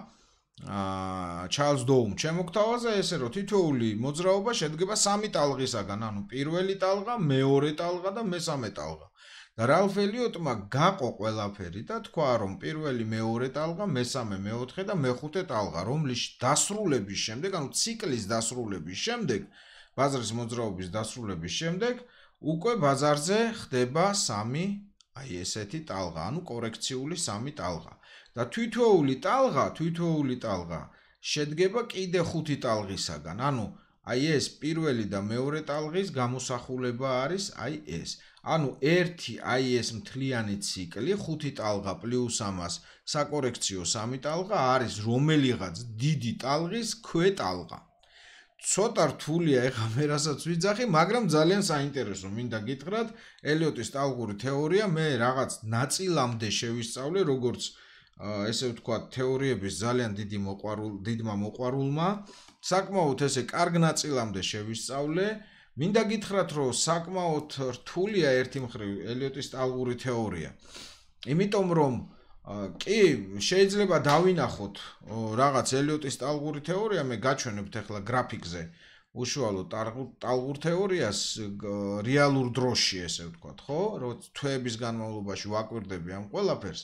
აა ჩარლს დოუმ შემოგთავაზა ესე რომ თითოული მოძრაობა შედგება სამი ტალღისაგან, ანუ პირველი ტალღა, მეორე ტალღა და მესამე ტალღა. რალფ ელიოტმა გაყო ყველაფერი და თქვა რომ პირველი მეორე ტალღა, მესამე, მეოთხე და მეხუთე ტალღა, რომლის დასრულების შემდეგ, ანუ ციკლის დასრულების შემდეგ, ბაზრის მოძრაობის დასრულების შემდეგ, უკვე ბაზარზე ხდება სამი აი ესეთი ტალღა, ანუ კორექციული სამი ტალღა. და თვითოული ტალღა, თვითოული ტალღა შედგება კიდე ხუთი ტალღისაგან, ანუ აი ეს პირველი და მეორე ტალღის გამოსახულება არის აი ეს. ანუ 1 აი ეს მთლიანი ციკლი 5 ტალღა პლუს ამას საკორექციო 3 ტალღა არის რომელიღაც დიდი ტალღის ქვე ტალღა. ცოტა რთულია ეხა მე რასაც ვიძახი, მაგრამ ძალიან საინტერესო მინდა გითხრათ, ელიოტის ტალღური თეორია მე რაღაც ნაწილამდე შევისწავლე, როგორც ესე ვთქვა თეორიების ძალიან დიდი მოყვარულ დიდმა მოყვარულმა საკმაოდ ესე კარგ ნაწილამდე შევისწავლე. მინდა გითხრათ, რომ საკმაოდ რთულია ერთი მხრივ ელიოტის ტალღური თეორია. იმიტომ რომ კი შეიძლება დავინახოთ რაღაც ელიოტის ტალღური თეორია, მე გაჩვენებთ ახლა გრაფიკზე უშუალო ტალღურ თეორიას რეალურ დროში, ესე ვთქვათ, ხო? როგორც თვეების განმავლობაში ვაკვირდები ამ ყველაფერს.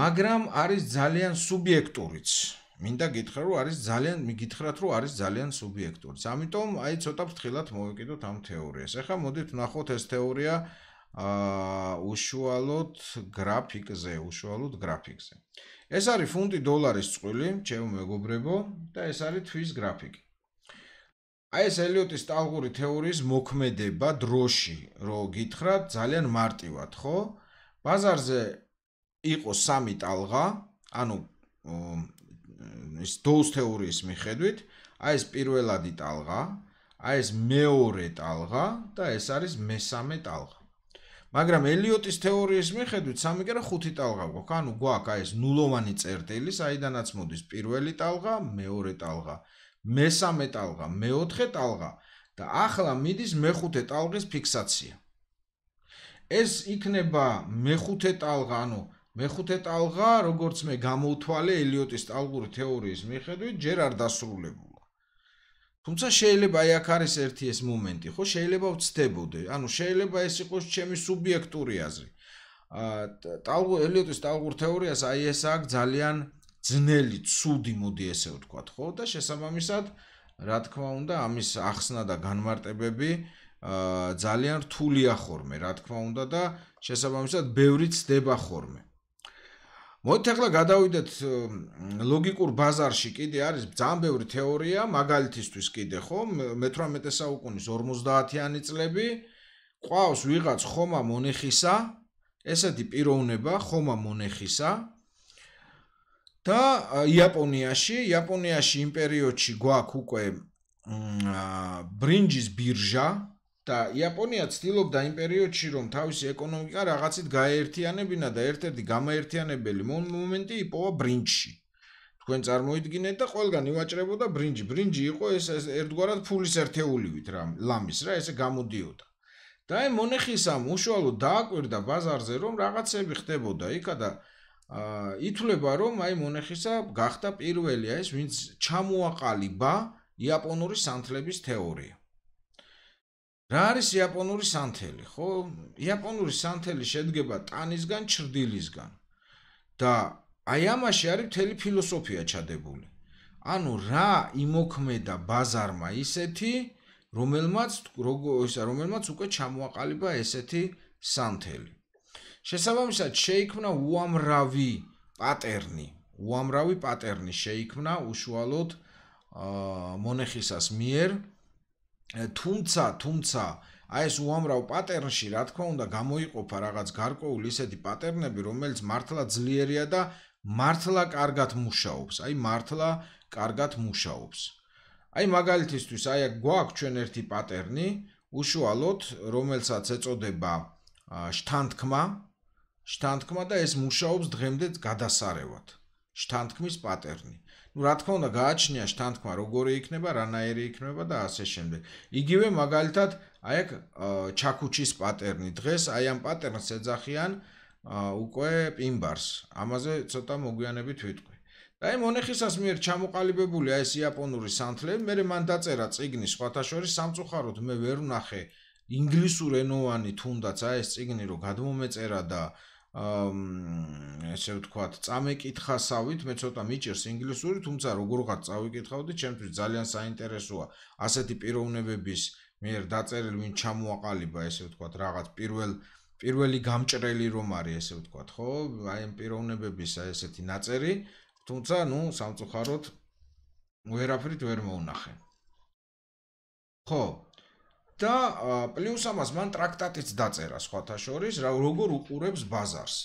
მაგრამ არის ძალიან სუბიექტურიც. მინდა გითხრა რომ არის ძალიან მიგითხრათ რომ არის ძალიან სუბიექტური. ამიტომ აი ცოტა ფრთხილად მოვიკიდოთ ამ თეორიას. ახლა მოდით ვნახოთ ეს თეორია აა უშუალოდ გრაფიკზე, უშუალოდ გრაფიკზე. ეს არის ფუნტი დოლარის წვლილი, ჩემო მეგობრებო, და ეს არის თვის გრაფიკი. აი ეს ელიოტის სტალგური თეორიის მოქმედება დროში, რო გითხრათ, ძალიან მარტივად, ხო? ბაზარზე იყო სამი ტალღა, ანუ ეს დოუს თეორიის მიხედვით, აი ეს პირველადი ტალღა, აი ეს მეორე ტალღა და ეს არის მესამე ტალღა. მაგრამ ელიოტის თეორიის მიხედვით სამიკერა ხუთი ტალღა გვაქვს, ანუ გვაქვს აი ეს ნულოვანი წერტილი, საიდანაც მოდის პირველი ტალღა, მეორე ტალღა, მესამე ტალღა, მეოთხე ტალღა და ახლა მიდის მეხუთე ტალღის ფიქსაცია. ეს იქნება მეხუთე ტალღა, ანუ მეხუთე ტალღა, როგორც მე გამოვთვალე ელიოტის ტალღური თეორიის მიხედვით, ჯერ არ დასრულებულა. თუმცა შეიძლება აი აქ არის ერთი ეს მომენტი, ხო? შეიძლება ვწდებოდე. ანუ შეიძლება ეს იყოს ჩემი სუბიექტური აზრი. ა ტალღო ელიოტის ტალღურ თეორიას აი ეს აქ ძალიან ძნელი, ცუდი მოდი ესე ვთქვა, ხო? და შესაბამისად, რა თქმა უნდა, ამის ახსნა და განმარტებები ა ძალიან რთულია ხორმე, რა თქმა უნდა და შესაბამისად, ბევრი ცდება ხორმე. მოდით ახლა გადავიდეთ ლოგიკურ ბაზარში. კიდე არის ძალიან ბევრი თეორია, მაგალითისთვის კიდე ხო, მე-18 საუკუნის 50-იანი წლები ყავს ვიღაც ხომა მონეხისა, ესეთი პიროვნება, ხომა მონეხისა. და იაპონიაში, იაპონიაში იმპერიოჩი გვაქვს უკვე ბრინჯის ბირჟა, და იაპონია ცდილობდა იმ პერიოდში რომ თავისი ეკონომიკა რაღაცით გაერთიანებინა და ერთ-ერთი გამაერთიანებელი მომენტი იყოა ბრინჯი. თქვენ წარმოიდგინეთ და ყველგან ივაჭრებოდა ბრინჯი. ბრინჯი იყო ეს ერთგვარად ფულის ერთეულივით რა, ლამის რა, ესე გამოდიოდა. და აი მონეხისამ უშუალოდ დააკვირდა ბაზარზე რომ რაღაცები ხდებოდა იქა და აა ითვლება რომ აი მონეხისა გახდა პირველი ეს ვინც ჩამოაყალიბა იაპონური სანთლების თეორია. რა არის იაპონური სანთელი, ხო? იაპონური სანთელი შედგება ტანისგან, ჩრდილისგან. და აი ამაში არის მთელი ფილოსოფია ჩადებული. ანუ რა იმოქმედა ბაზარმა ისეთი, რომელმაც ისა რომელმაც უკვე ჩამოაყალიბა ესეთი სანთელი. შესაბამისად შეიქმნა უამრავი პატერნი, უამრავი პატერნი შეიქმნა უშუალოდ აა მონეხისას მიერ თუმცა თუმცა აი ეს უამრავ პატერნში რა თქმა უნდა გამოიყოფა რაღაც გარკვეული ისეთი პატერნები რომელიც მართლა ძლიერია და მართლა კარგად მუშაობს აი მართლა კარგად მუშაობს აი მაგალითისთვის აი გვაქვს ჩვენ ერთი პატერნი უშუალოდ რომელსაც ეწოდება შთანთქმა შთანთქმა და ეს მუშაობს დღემდე გადასარევად შთანთქმის პატერნი ну, რა თქმა უნდა, გააჩნია შთანთქმა, როგორი იქნება, რანაირი იქნება და ასე შემდეგ. იგივე მაგალითად, აი აქ ჩაკუჩის პატერნი დღეს აი ამ პატერნს ეძახიან უკვე პიმბარს. ამაზე ცოტა მოგვიანებით ვიტყვი. და აი მონეხისას მიერ ჩამოყალიბებული აი ეს იაპონური სანთლე, მე მან დაწერა წიგნი სხვათაშორის სამწუხაროდ მე ვერ ვნახე ინგლისურ ენოვანი თუნდაც აი ეს წიგნი რო გადმომეწერა და აა ესე ვთქვათ, წამეკითხასავით, მე ცოტა მიჭერს ინგლისური, თუმცა როგორღაც წავიკითხავდი, ჩემთვის ძალიან საინტერესოა ასეთი პიროვნებების მიერ დაწერილი, ვინ ჩამოაყალიბა, ესე ვთქვათ, რაღაც პირველ პირველი გამჭრელი რომ არის, ესე ვთქვათ, ხო? აი ამ პიროვნებების ასეთი ნაწერი, თუმცა, ну, სამწუხაროდ ვერაფრით ვერ მოუნახე. ხო, და პლუს ამას მან ტრაქტატიც დაწერა სხვათა შორის, რა როგორ უყურებს ბაზარს.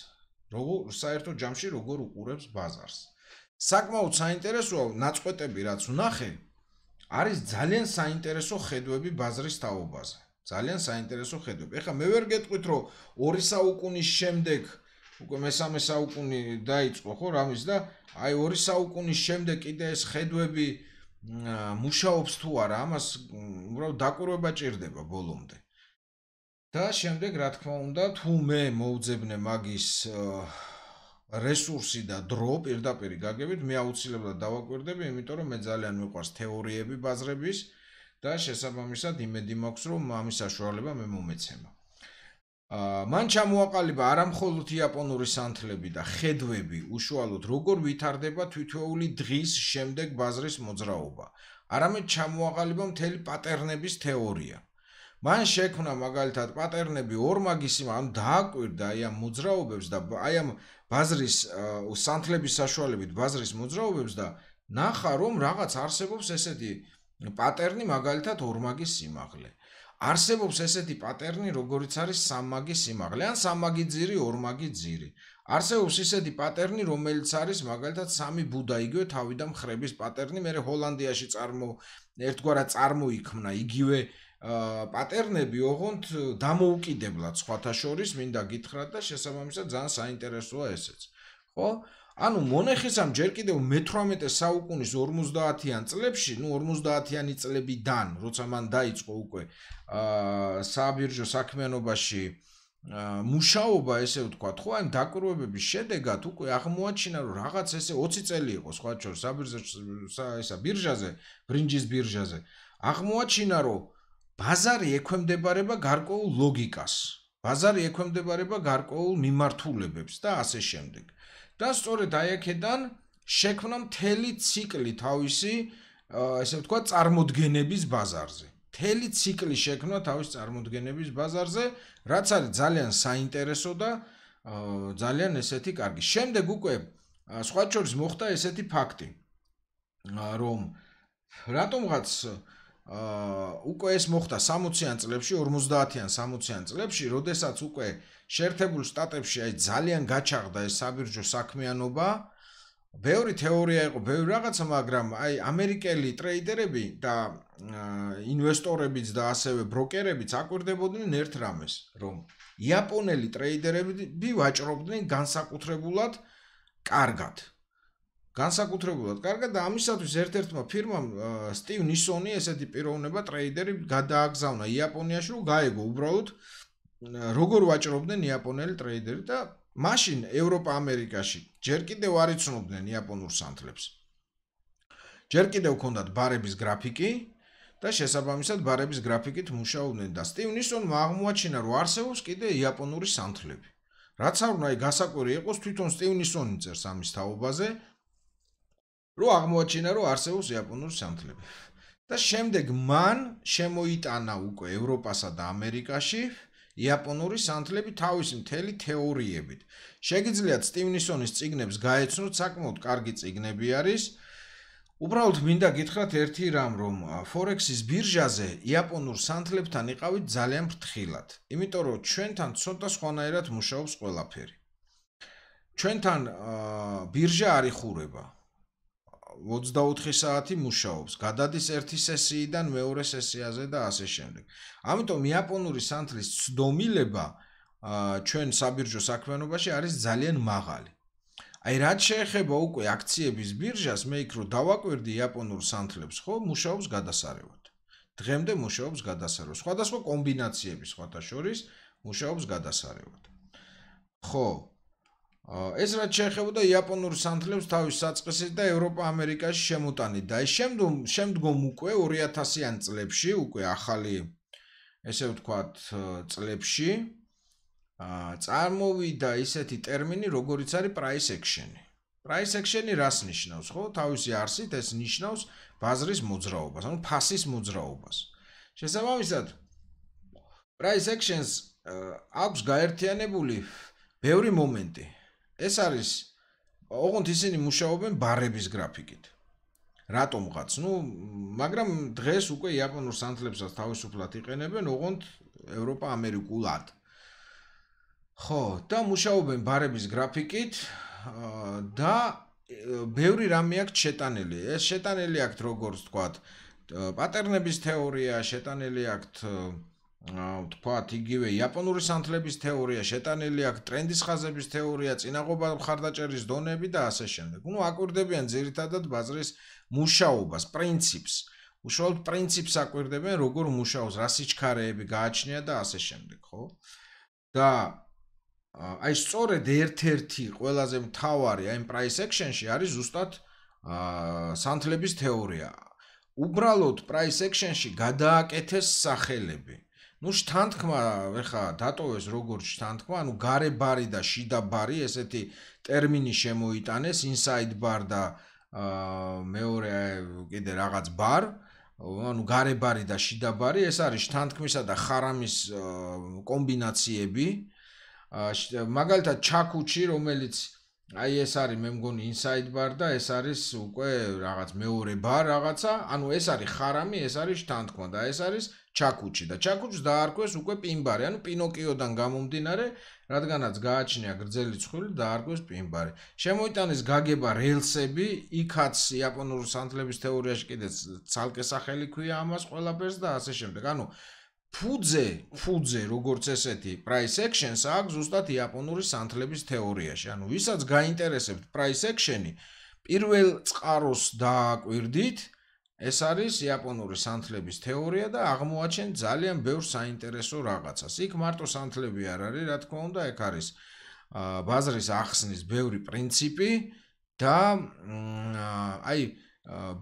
როგორ საერთო ჯამში როგორ უყურებს ბაზარს. საკმაოდ საინტერესოა ნაწყვეტები რაც ვნახე, არის ძალიან საინტერესო ხედვები ბაზრის თაობაზე. ძალიან საინტერესო ხედვები. ეხლა მე ვერ გეტყვით, რომ ორი საუკუნის შემდეგ უკვე მესამე საუკუნე დაიწყო, ხო, რამის და აი ორი საუკუნის შემდეგ კიდე ეს ხედვები მუშაობს თუ არა, ამას უბრალოდ დაკურობა ჭირდება ბოლომდე. და შემდეგ რა თქმა უნდა, თუ მე მოუძებნე მაგის რესურსი და დრო პირდაპირ გაგებით, მე აუცილებლად დავაკვირდები, იმიტომ რომ მე ძალიან მიყვარს თეორიები ბაზრების და შესაბამისად იმედი მაქვს, რომ ამის საშუალება მე მომეცემა. მან ჩამოაყალიბა არამხოლოდ იაპონური სანთლები და ხედვები უშუალოდ როგორ ვითარდება თვითოული დღის შემდეგ ბაზრის მოძრაობა არამედ ჩამოაყალიბა მთელი პატერნების თეორია მან შექმნა მაგალითად პატერნები ორმაგისიმ ან დააკვირდა აი ამ მოძრაობებს და აი ამ ბაზრის სანთლების საშუალებით ბაზრის მოძრაობებს და ნახა რომ რაღაც არსებობს ესეთი პატერნი მაგალითად ორმაგის სიმაღლე. აა არსებობს ესეთი პატერნი, როგორიც არის სამმაგი სიმაღლე ან სამმაგი ძირი, ორმაგი ძირი. არსებობს ისეთი პატერნი, რომელიც არის მაგალითად სამი ბუდა იგივე თავიდან ხრების პატერნი, მე ჰოლანდიაში წარმო ერთგვარად წარმოიქმნა იგივე პატერნები, ოღონდ დამოუკიდებლად სხვათა შორის მინდა გითხრათ და შესაბამისად ძალიან საინტერესოა ესეც. ხო? ანუ მონეხესამ ჯერ კიდევ მე-18 საუკუნის 50-იან წლებში, ნუ 50-იანი წლებიდან, როცა მან დაიწყო უკვე აა საბირჟო საქმიანობაში მუშაობა, ესე ვთქვათ, ხო, ან დაკვირვებების შედეგად უკვე აღმოაჩინა, რომ რაღაც ესე 20 წელი იყო, სხვა ჩორ საბირჟო ესა ბირჟაზე, ბრინჯის ბირჟაზე. აღმოაჩინა, რომ ბაზარი ეკვემდებარება გარკვეულ ლოგიკას. ბაზარი ეკვემდებარება გარკვეულ მიმართულებებს და ასე შემდეგ. და სწორედ აი აქედან შექმნა მთელი ციკლი თავისი ესე ვთქვა წარმოდგენების ბაზარზე. მთელი ციკლი შექმნა თავისი წარმოდგენების ბაზარზე, რაც არის ძალიან საინტერესო და ძალიან ესეთი კარგი. შემდეგ უკვე სხვა შორის მოხდა ესეთი ფაქტი, რომ რატომღაც აა უკვე ეს მოხდა 60-იან წლებში, 50-იან 60-იან წლებში, როდესაც უკვე შეერთებულ შტატებში აი ძალიან გაჩაღდა ეს საბირჟო საქმიანობა. ბევრი თეორია იყო, ბევრი რაღაცა, მაგრამ აი ამერიკელი ტრეიდერები და ინვესტორებიც და ასევე ბროკერებიც აკვირდებოდნენ ერთ რამეს, რომ იაპონელი ტრეიდერები ვაჭრობდნენ განსაკუთრებულად კარგად. განსაკუთრებულად კარგად და ამისათვის ერთ-ერთმა ფირმამ სტივ ნისონი ესეთი პიროვნება ტრეიდერი გადააგზავნა იაპონიაში რომ გაეგო უბრალოდ როგორ ვაჭრობდნენ იაპონელი ტრეიდერი და მაშინ ევროპა ამერიკაში ჯერ კიდევ არ იცნობდნენ იაპონურ სანთლებს ჯერ კიდევ ქონდათ ბარების გრაფიკი და შესაბამისად ბარების გრაფიკით მუშაობდნენ და სტივ ნისონმა აღმოაჩინა რომ არსებობს კიდე იაპონური სანთლები რაც არ უნდა ის გასაკვირი იყოს თვითონ სტივ ნისონი წერს ამის თაობაზე რომ აღმოაჩინა რომ არსებობს იაპონური სამთლები და შემდეგ მან შემოიტანა უკვე ევროპასა და ამერიკაში იაპონური სანთლები თავის მთელი თეორიებით. შეგიძლიათ სტივნისონის ციგნებს გაეცნოთ, საკმაოდ კარგი ციგნები არის. უბრალოდ მინდა გითხრათ ერთი რამ, რომ ფორექსის ბირჟაზე იაპონურ სანთლებთან იყავით ძალიან ფრთხილად, იმიტომ რომ ჩვენთან ცოტა სხვანაირად მუშაობს ყველაფერი. ჩვენთან ბირჟა არის ხურება. 24 საათი მუშაობს. გადადის ერთი სესიიდან მეორე სესიაზე და ასე შემდეგ. ამიტომ იაპონური სანთლის ცდომილება ჩვენ საბირჟო საქმიანობაში არის ძალიან მაღალი. აი რაც შეეხება უკვე აქციების ბირჟას, მე იქ რო დავაკვირდი იაპონურ სანთლებს, ხო, მუშაობს გადასარევად. დღემდე მუშაობს გადასარევად. სხვადასხვა კომბინაციების სხვათა შორის მუშაობს გადასარევად. ხო, ეს რაც შეეხებოდა იაპონურ სანთლებს თავის საწესის და ევროპა-ამერიკაში შემოტანით და შემდგომ შემდგომ უკვე 2000-იან წლებში უკვე ახალი ესე ვთქვათ წლებში წარმოვიდა ისეთი ტერმინი როგორიც არის price action. price action-ი რას ნიშნავს, ხო? თავისი არსით ეს ნიშნავს ბაზრის მოძრაობას, ანუ ფასის მოძრაობას. შესაბამისად price actions აქვს გაერთიანებული ბევრი მომენტი. ეს არის ოღონდ ისინი მუშაობენ ბარების გრაფიკით. რატომღაც, ну, მაგრამ დღეს უკვე იაპონურ სანთლებსაც თავისუფლად იყენებენ ოღონდ ევროპა ამერიკულად. ხო, და მუშაობენ ბარების გრაფიკით და ბევრი რამე აქვს შეტანილი. ეს შეტანილი აქვს როგორც თქვა, პატერნების თეორია, შეტანილი აქვს ვთქვათ, იგივე იაპონური სანთლების თეორია შეტანილი აქვს, ტრენდის ხაზების თეორია, წინაღობა მხარდაჭერის დონეები და ასე შემდეგ. ნუ აკვირდებიან ძირითადად ბაზრის მუშაობას, პრინციპს. უშუალოდ პრინციპს აკვირდებიან, როგორ მუშაობს, რა სიჩქარეები გააჩნია და ასე შემდეგ, ხო? და აი სწორედ ერთ-ერთი ყველაზე მთავარი აი price action-ში არის ზუსტად სანთლების თეორია. უბრალოდ price action-ში გადააკეთეს სახელები. ну штанткма веха датовес როგორ штанткма ну гаре бари და შიდა бари ესეთი ტერმინი შემოიტანეს inside bar და მეორე კიდე რაღაც bar ანუ гаре бари და შიდა бари ეს არის штанткმისა და харамის კომბინაციები მაგალითად ჩაკუჩი რომელიც აი ეს არის მე მგონი inside bar და ეს არის უკვე რაღაც მეორე bar რაღაცა ანუ ეს არის харами ეს არის штанткма და ეს არის ჩაკუჩი და ჩაკუჩს დაარქვეს უკვე პიმბარი, ანუ პინოკიოდან გამომდინარე, რადგანაც გააჩნია გრძელი ცხვირი, დაარქვეს პიმბარი. შემოიტანეს გაგება რელსები, იქაც იაპონური სანთლების თეორიაში კიდე ცალკე სახელი ქვია ამას ყველაფერს და ასე შემდეგ. ანუ ფუძე, ფუძე როგორც ესეთი price actions აქვს ზუსტად იაპონური სანთლების თეორიაში. ანუ ვისაც გაინტერესებთ price action-ი, პირველ წყაროს დააკვირდით ეს არის იაპონური სანთლების თეორია და აღმოაჩენ ძალიან ბევრ საინტერესო რაღაცას. იქ მარტო სანთლები არ არის, რა თქმა უნდა, ეგ არის ბაზრის ახსნის ბევრი პრინციპი და აი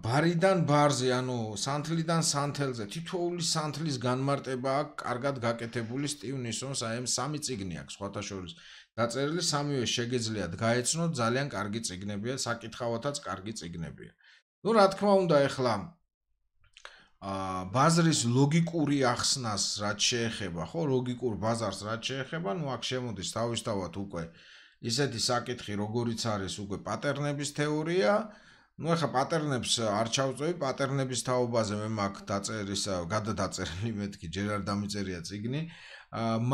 ბარიდან ბარზე, ანუ სანთლიდან სანთელზე, თითოეული სანთლის განმარტება აქვს კარგად გაკეთებული სტივნისონს, აი ამ სამი ციგნი აქვს ფოთაშორის დაწერილი, სამივე შეგეძლიათ გაეცნოთ, ძალიან კარგი ციგნებია, საკითხავთაც კარგი ციგნებია. ну რა თქმა უნდა ეხლა ა ბაზრის ლოგიკური ახსნას რაც შეეხება ხო ლოგიკურ ბაზარს რაც შეეხება ну აქ შემოდის თავისთავად უკვე ესეთი საკითხი როგორიც არის უკვე პატერნების თეორია ну ეხა პატერნებს არ ჩავწვევი პატერნების თაობაზე მე მაგ დაწერის გადადაწერილი მეთქი ჯერ არ დამიწერია ციგნი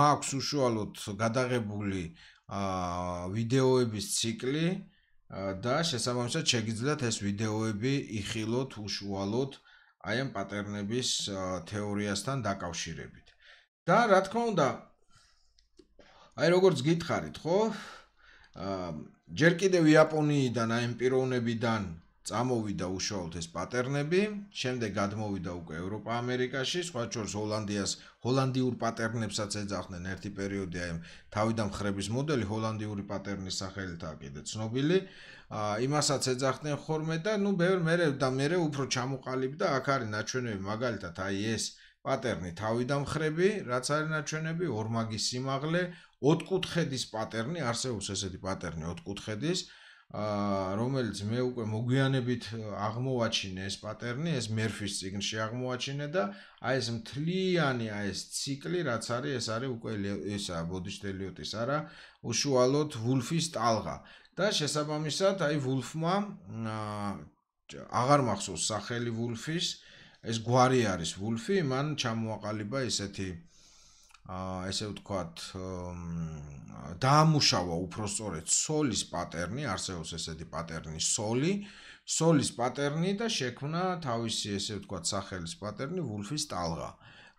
მაქვს უშუალოდ გადაღებული ა ვიდეოების ციკლი, და შესაბამისად შეგიძლიათ ეს ვიდეოები იხილოთ უშუალოდ აი ამ პატერნების თეორიასთან დაკავშირებით. და რა თქმა უნდა აი როგორც გითხარით, ხო? ჯერ კიდევ იაპონიიდან აი ამ პიროვნებიდან წამოვიდა უშუალოდ ეს პატერნები, შემდეგ გადმოვიდა უკვე ევროპა ამერიკაში, სხვა შორს ჰოლანდიას ჰოლანდიურ პატერნებსაც ეძახდნენ ერთი პერიოდი აი თავიდან ხრების მოდელი ჰოლანდიური პატერნის სახელითაა კიდე ცნობილი. აა იმასაც ეძახდნენ ხორმე და ნუ ბევრ მერე და მერე უფრო ჩამოყალიბდა აქ არის ნაჩვენები მაგალითად აი ეს პატერნი თავიდან ხრები, რაც არის ნაჩვენები, ორმაგი სიმაღლე, ოთხკუთხედის პატერნი, არსებობს ესეთი პატერნი ოთხკუთხედის, აა რომელიც მე უკვე მოგვიანებით აღმოვაჩინე ეს პატერნი, ეს მერფის ციკლში აღმოვაჩინე და აი ეს მთლიანი აი ეს ციკლი რაც არის, ეს არის უკვე ესა ბოდიშტელიოტის არა, უშუალოდ ვულფის ტალღა. და შესაბამისად, აი ვულფმა აღარ მახსოვს სახელი ვულფის, ეს გვარი არის ვულფი, მან ჩამოაყალიბა ესეთი აა ესე ვთქვათ, დაამუშავა უფრო სწორედ სოლის პატერნი, არსეოს ესეთი პატერნი, სოლი, სოლის პატერნი და შექმნა თავისი ესე ვთქვათ სახელის პატერნი ვულფის ტალღა.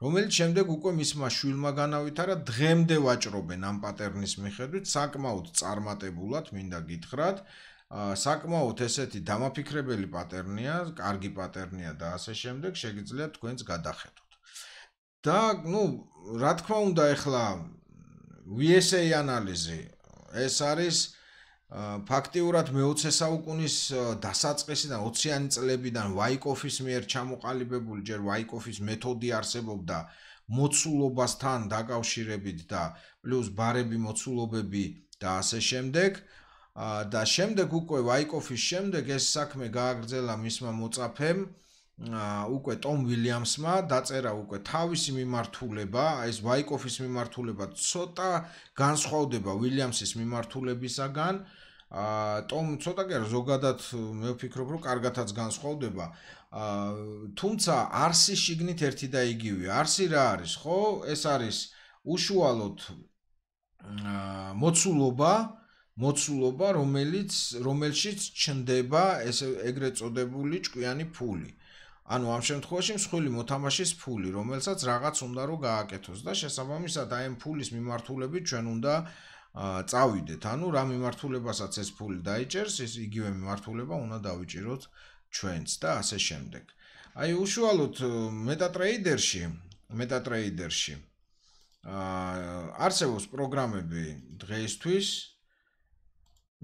რომელიც შემდეგ უკვე მისმა შვილმა განავითარა, დღემდე ვაჭრობენ ამ პატერნის მიხედვით საკმაოდ წარმატებულად, მინდა გითხრათ. საკმაოდ ესეთი დამაფიქრებელი პატერნია, კარგი პატერნია და ასე შემდეგ შეგიძლიათ თქვენც გადახეთ. და ну, რა თქმა უნდა, ახლა VSA ანალიზი ეს არის ფაქტიურად მე-20 საუკუნის დასაწყისიდან 20-იანი წლებიდან Wyckoff-ის მიერ ჩამოყალიბებული ჯერ Wyckoff-ის მეთოდი არსებობდა მოცულობასთან დაკავშირებით და პლუს ბარები მოცულობები და ასე შემდეგ და შემდეგ უკვე Wyckoff-ის შემდეგ ეს საქმე გააგრძელა მისმა მოწაფემ უკვე ტომ უილიამსმა დაწერა უკვე თავისი მიმართულება, ეს ვაიკოფის მიმართულება ცოტა განსხვავდება უილიამსის მიმართულებისაგან. აა ტომ ცოტა კი არა ზოგადად მე ვფიქრობ, რომ კარგადაც განსხვავდება. აა თუმცა არსი შიგნით ერთი და იგივე. არსი რა არის, ხო? ეს არის უშუალოდ აა მოცულობა მოცულობა რომელიც რომელშიც ჩნდება ეს ეგრეთ წოდებული ჭკვიანი ფული. ანუ ამ შემთხვევაში მსხვილი მოთამაშის ფული, რომელსაც რაღაც უნდა რომ გააკეთოს და შესაბამისად აი ამ ფულის მიმართულებით ჩვენ უნდა წავიდეთ. ანუ რა მიმართულებასაც ეს ფული დაიჭერს, ის იგივე მიმართულება უნდა დავიჭიროთ ჩვენც და ასე შემდეგ. აი უშუალოდ მეტატრეიდერში, მეტატრეიდერში აა არსებობს პროგრამები დღეისთვის,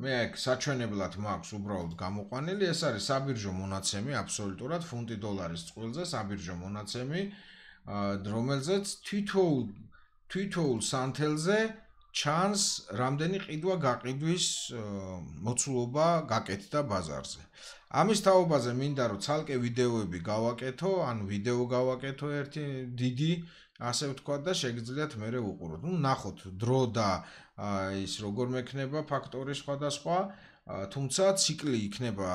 მე აქ საჩვენებლად მაქვს უბრალოდ გამოყვანილი ეს არის საბირჟო მონაცემი აბსოლუტურად ფუნტი დოლარის წყვილზე საბირჟო მონაცემი რომელზეც თითოულ თითოულ სანთელზე ჩანს რამდენი ყიდვა გაყიდვის მოცულობა გაკეთდა ბაზარზე ამის თაობაზე მინდა რომ ცალკე ვიდეოები გავაკეთო ან ვიდეო გავაკეთო ერთი დიდი ასე ვთქვა და შეგიძლიათ მე რე უყუროთ ნუ ნახოთ დრო და ის როგორ მექნება ფაქტორი სხვადასხვა, თუმცა ციკლი იქნება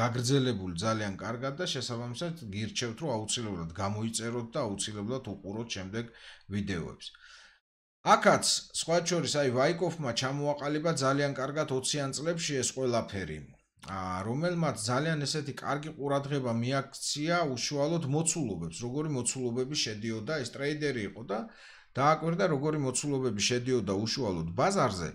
გაგრძელებული ძალიან კარგად და შესაბამისად გირჩევთ, რომ აუცილებლად გამოიწეროთ და აუცილებლად უყუროთ შემდეგ ვიდეოებს. აკაც სხვა შორის აი ვაიკოფმა ჩამოაყალიბა ძალიან კარგად 20-იან წლებში ეს ყველაფერი. აა რომელმაც ძალიან ესეთი კარგი ყურადღება მიაქცია უშუალოდ მოცულობებს, როგორი მოცულობები შედიოდა ეს ტრეიდერი იყო და აა დააკვირდა როგორი მოცულობები შედიოდა უშუალოდ ბაზარზე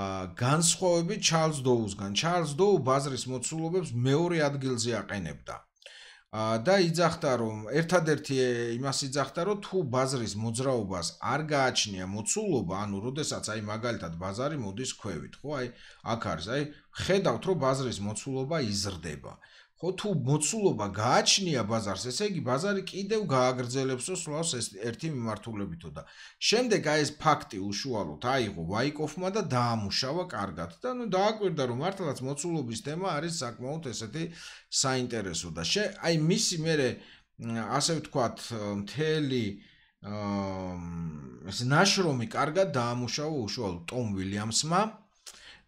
ა განსხვავებით ჩარლზ დოუსგან ჩარლზ დოუ ბაზრის მოცულობებს მეორე ადგილზე აყენებდა ა და იძახდა რომ ერთადერთი იმას იძახდა რომ თუ ბაზრის მოძრაობას არ გააჩნია მოცულობა ანუ როდესაც აი მაგალითად ბაზარი მოდის ქვევით ხო აი აქ არის აი ხედავთ რომ ბაზრის მოცულობა იზრდება ხო თუ მოცულობა გააჩნია ბაზარს, ესე იგი ბაზარი კიდევ გააგრძელებსო სვლავს ეს ერთი მიმართულებითო და შემდეგ აი ეს ფაქტი უშუალოდ აიღო ვაიკოფმა და დაამუშავა კარგად და ნუ დააკვირდა რომ მართლაც მოცულობის თემა არის საკმაოდ ესეთი საინტერესო და შე აი მისი მერე ასე ვთქვათ მთელი აა ეს ნაშრომი კარგად დაამუშავა უშუალოდ ტომ ვილიამსმა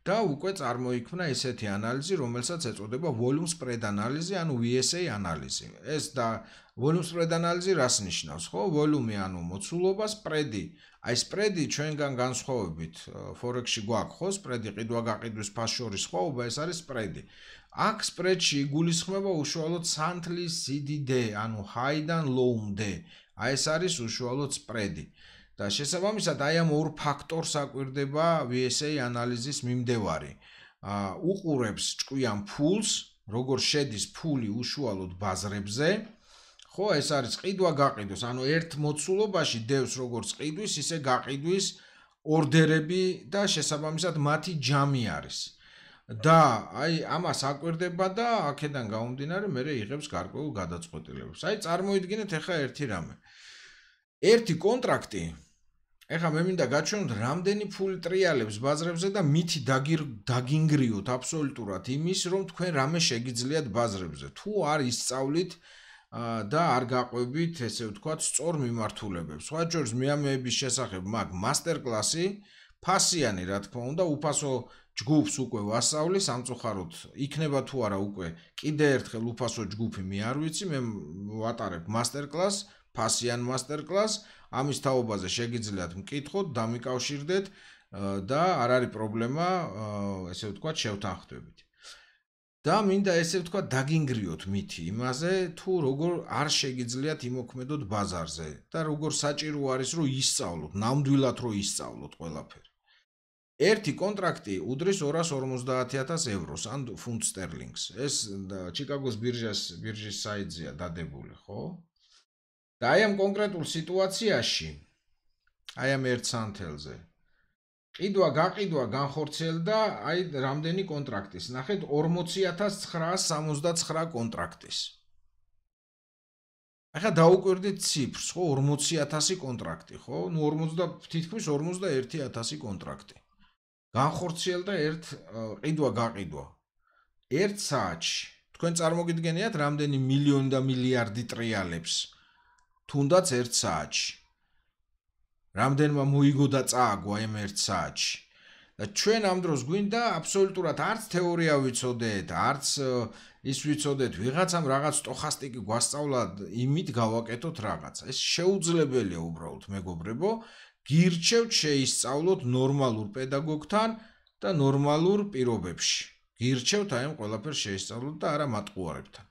და უკვე წარმოიქმნა ესეთი ანალიზი, რომელსაც ეწოდება volume spread analysis, ანუ VSA ანალიზი. ეს და volume spread analysis რას ნიშნავს, ხო? volume ანუ მოცულობა, spread-ი. აი spread-ი ჩვენგან განსხვავებით forex-ში გვაქვს, ხო? spread-ი ყიდვა-გაყიდვის ფასშორის სხვაობა, ეს არის spread-ი. აქ spread-ში იგულისხმება უშუალოდ სანთლის CDD, ანუ high-დან low-მდე. აი ეს არის უშუალოდ spread-ი. და შესაბამისად აი ამ ორ ფაქტორს აკვირდება VSA ანალიზის მიმდევარი. ა უყურებს ჭკვიან ფულს, როგორ შედის ფული უშუალოდ ბაზრებზე. ხო, ეს არის ყიდვა გაყიდვის, ანუ ერთ მოცულობაში დევს როგორც ყიდვის, ისე გაყიდვის ორდერები და შესაბამისად მათი ჯამი არის. და აი ამას აკვირდება და აქედან გამომდინარე მე რიღებს გარკვეულ გადაწყვეტილებებს. აი წარმოიდგინეთ ახლა ერთი რამე. ერთი კონტრაქტი ეხა მე მინდა გაჩვენოთ რამდენი ფული ტრიალებს ბაზრებზე და მითი დაგინგრიოთ აბსოლუტურად იმის რომ თქვენ რამე შეგიძლიათ ბაზრებზე თუ არ ისწავლით და არ გაყვებით ესე ვთქვათ სწორ მიმართულებებს სხვა ჯერს მეამეების შესახებ მაგ მასტერ კლასი ფასიანი რა თქმა უნდა უფასო ჯგუფს უკვე ვასწავლე სამწუხაროდ იქნება თუ არა უკვე კიდე ერთხელ უფასო ჯგუფი მე არ ვიცი მე ვატარებ მასტერ კლას ფასიან მასტერ კლასს ამის თაობაზე შეგიძლიათ მკითხოთ, დამიკავშირდეთ და არ არის პრობლემა, ესე ვთქვა, შევთანხმდებით. და მინდა ესე ვთქვა, დაგინგრიოთ მითი იმაზე, თუ როგორ არ შეგიძლიათ იმოქმედოთ ბაზარზე და როგორ საჭირო არის, რომ ისწავლოთ, ნამდვილად რომ ისწავლოთ ყველაფერი. ერთი კონტრაქტი უდრის 250000 ევროს ან ფუნტ სტერლინგს. ეს ჩიკაგოს ბირჟას ბირჟის საიტზეა დადებული, ხო? და აი ამ კონკრეტულ სიტუაციაში აი ამ ერთ სანთელზე ყიდვა გაყიდვა განხორციელდა აი რამდენი კონტრაქტის ნახეთ 40979 კონტრაქტის ახლა დაუკვირდით ციფრს ხო 40000 კონტრაქტი ხო ნუ 50 თითქმის 51000 კონტრაქტი განხორციელდა ერთ ყიდვა გაყიდვა ერთ საათში თქვენ წარმოგიდგენიათ რამდენი მილიონი და მილიარდი ტრიალებს თუნდაც ერთ საათში. რამდენმა მოიგო და წააგო აი ერთ საათში. და ჩვენ ამ დროს გვინდა აბსოლუტურად არც თეორია ვიცოდეთ, არც ის ვიცოდეთ, ვიღაცამ რაღაც სტოხასტიკი გვასწავლა, იმით გავაკეთოთ რაღაცა. ეს შეუძლებელია უბრალოდ, მეგობრებო. გირჩევთ შეისწავლოთ ნორმალურ პედაგოგთან და ნორმალურ პირობებში. გირჩევთ აი ამ ყველაფერს შეისწავლოთ და არა მატყუარებთან.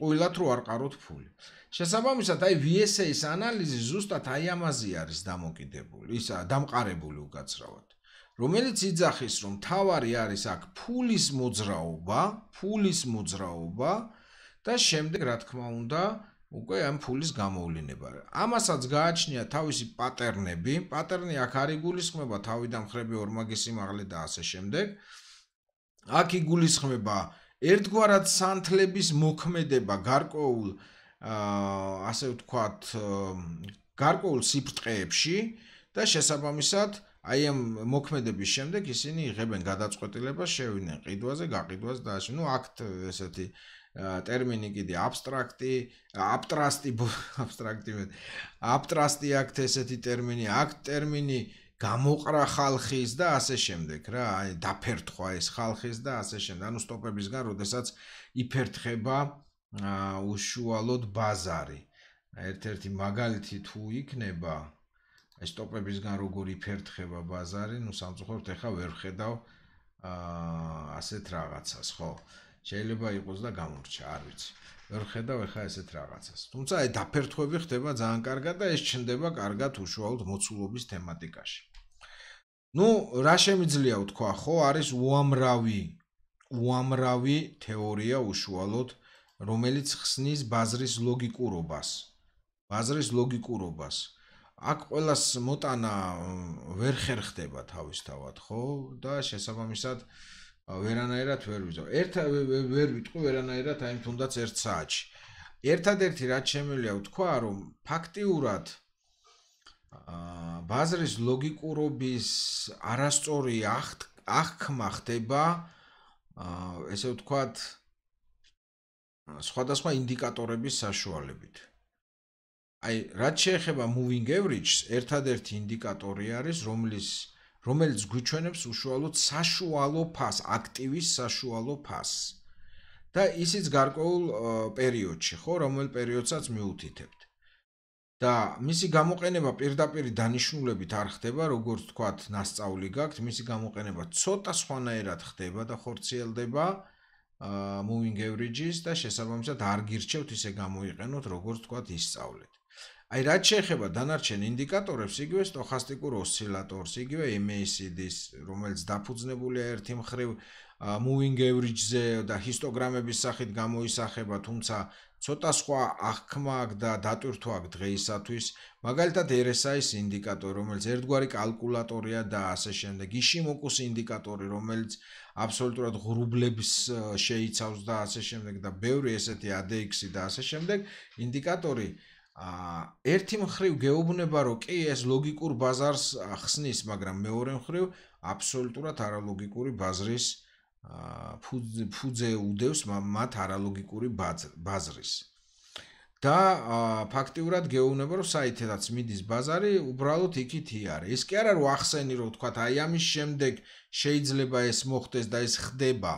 ყოველთვის რო არ ყაროთ ფული. შესაბამისად, აი VSA-ის ანალიზი ზუსტად აი ამაზე არის დამოკიდებული, ისა დამყარებული უკაცრავად. რომელიც იძახის, რომ თავარი არის აქ ფულის მოძრაობა, ფულის მოძრაობა და შემდეგ რა თქმა უნდა უკვე ამ ფულის გამოვლენა. ამასაც გააჩნია თავისი პატერნები, პატერნი აქ არის გულისხმობა თავიდან ხრები ორმაგისი მაღლე და ასე შემდეგ. აქ იგულისხმება ერთგვარად სანთლების მოქმედება გარკვეულ ასე ვთქვათ, გარკვეულ სიფრთყეებში და შესაბამისად აი ამ მოქმედების შემდეგ ისინი იღებენ გადაწყვეტილებას, შევინენ ყიდვაზე, გაყიდვას და ასე. ნუ აქ ესეთი ტერმინი კიდე აბსტრაქტი, აბტრასტი, აბსტრაქტი მე. აბტრასტი აქ ესეთი ტერმინი, აქ ტერმინი გამოყრა ხალხის და ასე შემდეგ რა, აი დაფერთხვა ეს ხალხის და ასე შემდეგ. ანუ სტოპებისგან, როდესაც იფერთხება აა აა უშუალოდ ბაზარი. ერთ-ერთი მაგალითი თუ იქნება ეს ტოპებისგან როგორი ფერთხება ბაზარი, ну სამწუხაროდ ეხა ვერ ხედავ აა ასეთ რაღაცას, ხო? შეიძლება იყოს და გამორჩა, არ ვიცი. ვერ ხედავ ეხა ესეთ რაღაცას. თუმცა ეს დაფერთხები ხდება ძალიან კარგად და ეს ჩნდება კარგად უშუალოდ მოცულობის თემატიკაში. ну რა შემიძლია ვთქვა, ხო? არის უამრავი უამრავი თეორია უშუალოდ აა რომელიც ხსნის ბაზრის ლოგიკურობას. ბაზრის ლოგიკურობას. აქ ყოველას მოტანა ვერ ხერხდება თავისთავად, ხო? და შესაბამისად ვერანაირად ვერ ვიზო. ერთ ვერ ვიტყვი ვერანაირად აი თუნდაც ერთ საათში. ერთადერთი რაც შემიძლია ვთქვა, რომ ფაქტიურად აა ბაზრის ლოგიკურობის არასწორი აღქმა ხდება აა ესე ვთქვათ, აა სხვადასხვა ინდიკატორების საშუალებით. აი, რაც შეეხება moving average-ს, ერთადერთი ინდიკატორი არის, რომლის რომელიც გვიჩვენებს უშუალოდ საშუალო ფას, აქტივის საშუალო ფას. და ისიც გარკვეულ პერიოდში, ხო, რომელ პერიოდსაც მიუთითებთ. და მისი გამოყენება პირდაპირ დანიშნულებით არ ხდება, როგორც თქვათ, ნასწავლი გაქვთ, მისი გამოყენება ცოტა სხვანაირად ხდება და ხორციელდება, აა ა მუვინგ ევრიჯის და შესაბამისად არ გირჩევთ ისე გამოიყენოთ როგორც თქვა ისწავლეთ. აი რაც შეეხება დანარჩენ ინდიკატორებს, იგივე სტოხასტიკურ ოსცილატორს, იგივე MACD-ს, რომელიც დაფუძნებულია ერთი მხრივ მუვინგ ევრიჯზე და ჰისტოგრამების სახით გამოისახება, თუმცა ცოტა სხვა აღქმა აქვს და დატვირთვა აქვს დღეისათვის, მაგალითად RSI-ის ინდიკატორი, რომელიც ერთგვარი კალკულატორია და ასე შემდეგ, Ishimoku-ს ინდიკატორი, რომელიც აბსოლუტურად ღრუბლებს შეიცავს და ასე შემდეგ და ბევრი ესეთი ADX-ი და ასე შემდეგ ინდიკატორი ა ერთი მხრივ გეუბნება რომ კი ეს ლოგიკურ ბაზარს ხსნის, მაგრამ მეორე მხრივ აბსოლუტურად არალოგიკური ბაზრის აა ფუძე ფუძე უდევს მათ არალოგიკური ბაზრის და ფაქტიურად გეუბნება რომ საითაც მიდის ბაზარი უბრალოდ იქით იარის ეს კი არა რომ ახსენი რომ თქვა აი ამის შემდეგ შეიძლება ეს მოხდეს და ეს ხდება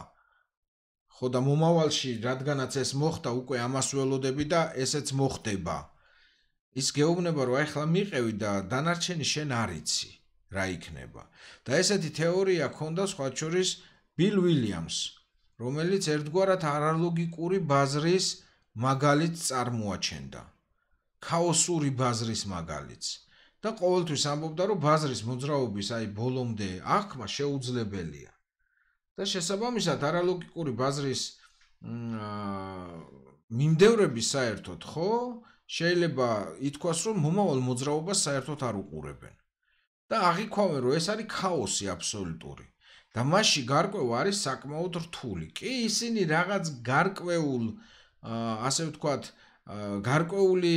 ხო და მომავალში რადგანაც ეს მოხდა უკვე ამას ველოდები და ესეც მოხდება ის გეუბნება რომ აი ხლა მიყევი და დანარჩენი შენ არიცი რა იქნება და ესეთი თეორია ქონდა სხვა შორის ბილ უილიამს, რომელიც ერთგვარად არალოგიკური ბაზრის მაგალითს წარმოაჩენდა. ქაოსური ბაზრის მაგალითს და ყოველთვის ამბობდა, რომ ბაზრის მოძრაობის აი ბოლომდე აღქმა შეუძლებელია. და შესაბამისად არალოგიკური ბაზრის მიმდევრების საერთოდ ხო შეიძლება ითქვას, რომ მომავალ მოძრაობას საერთოდ არ უყურებენ. და აღიქვამენ, რომ ეს არის ქაოსი აბსოლუტური. და მასში გარკვეულ არის საკმაოდ რთული. კი, ისინი რაღაც გარკვეულ ასე ვთქვათ, გარკვეული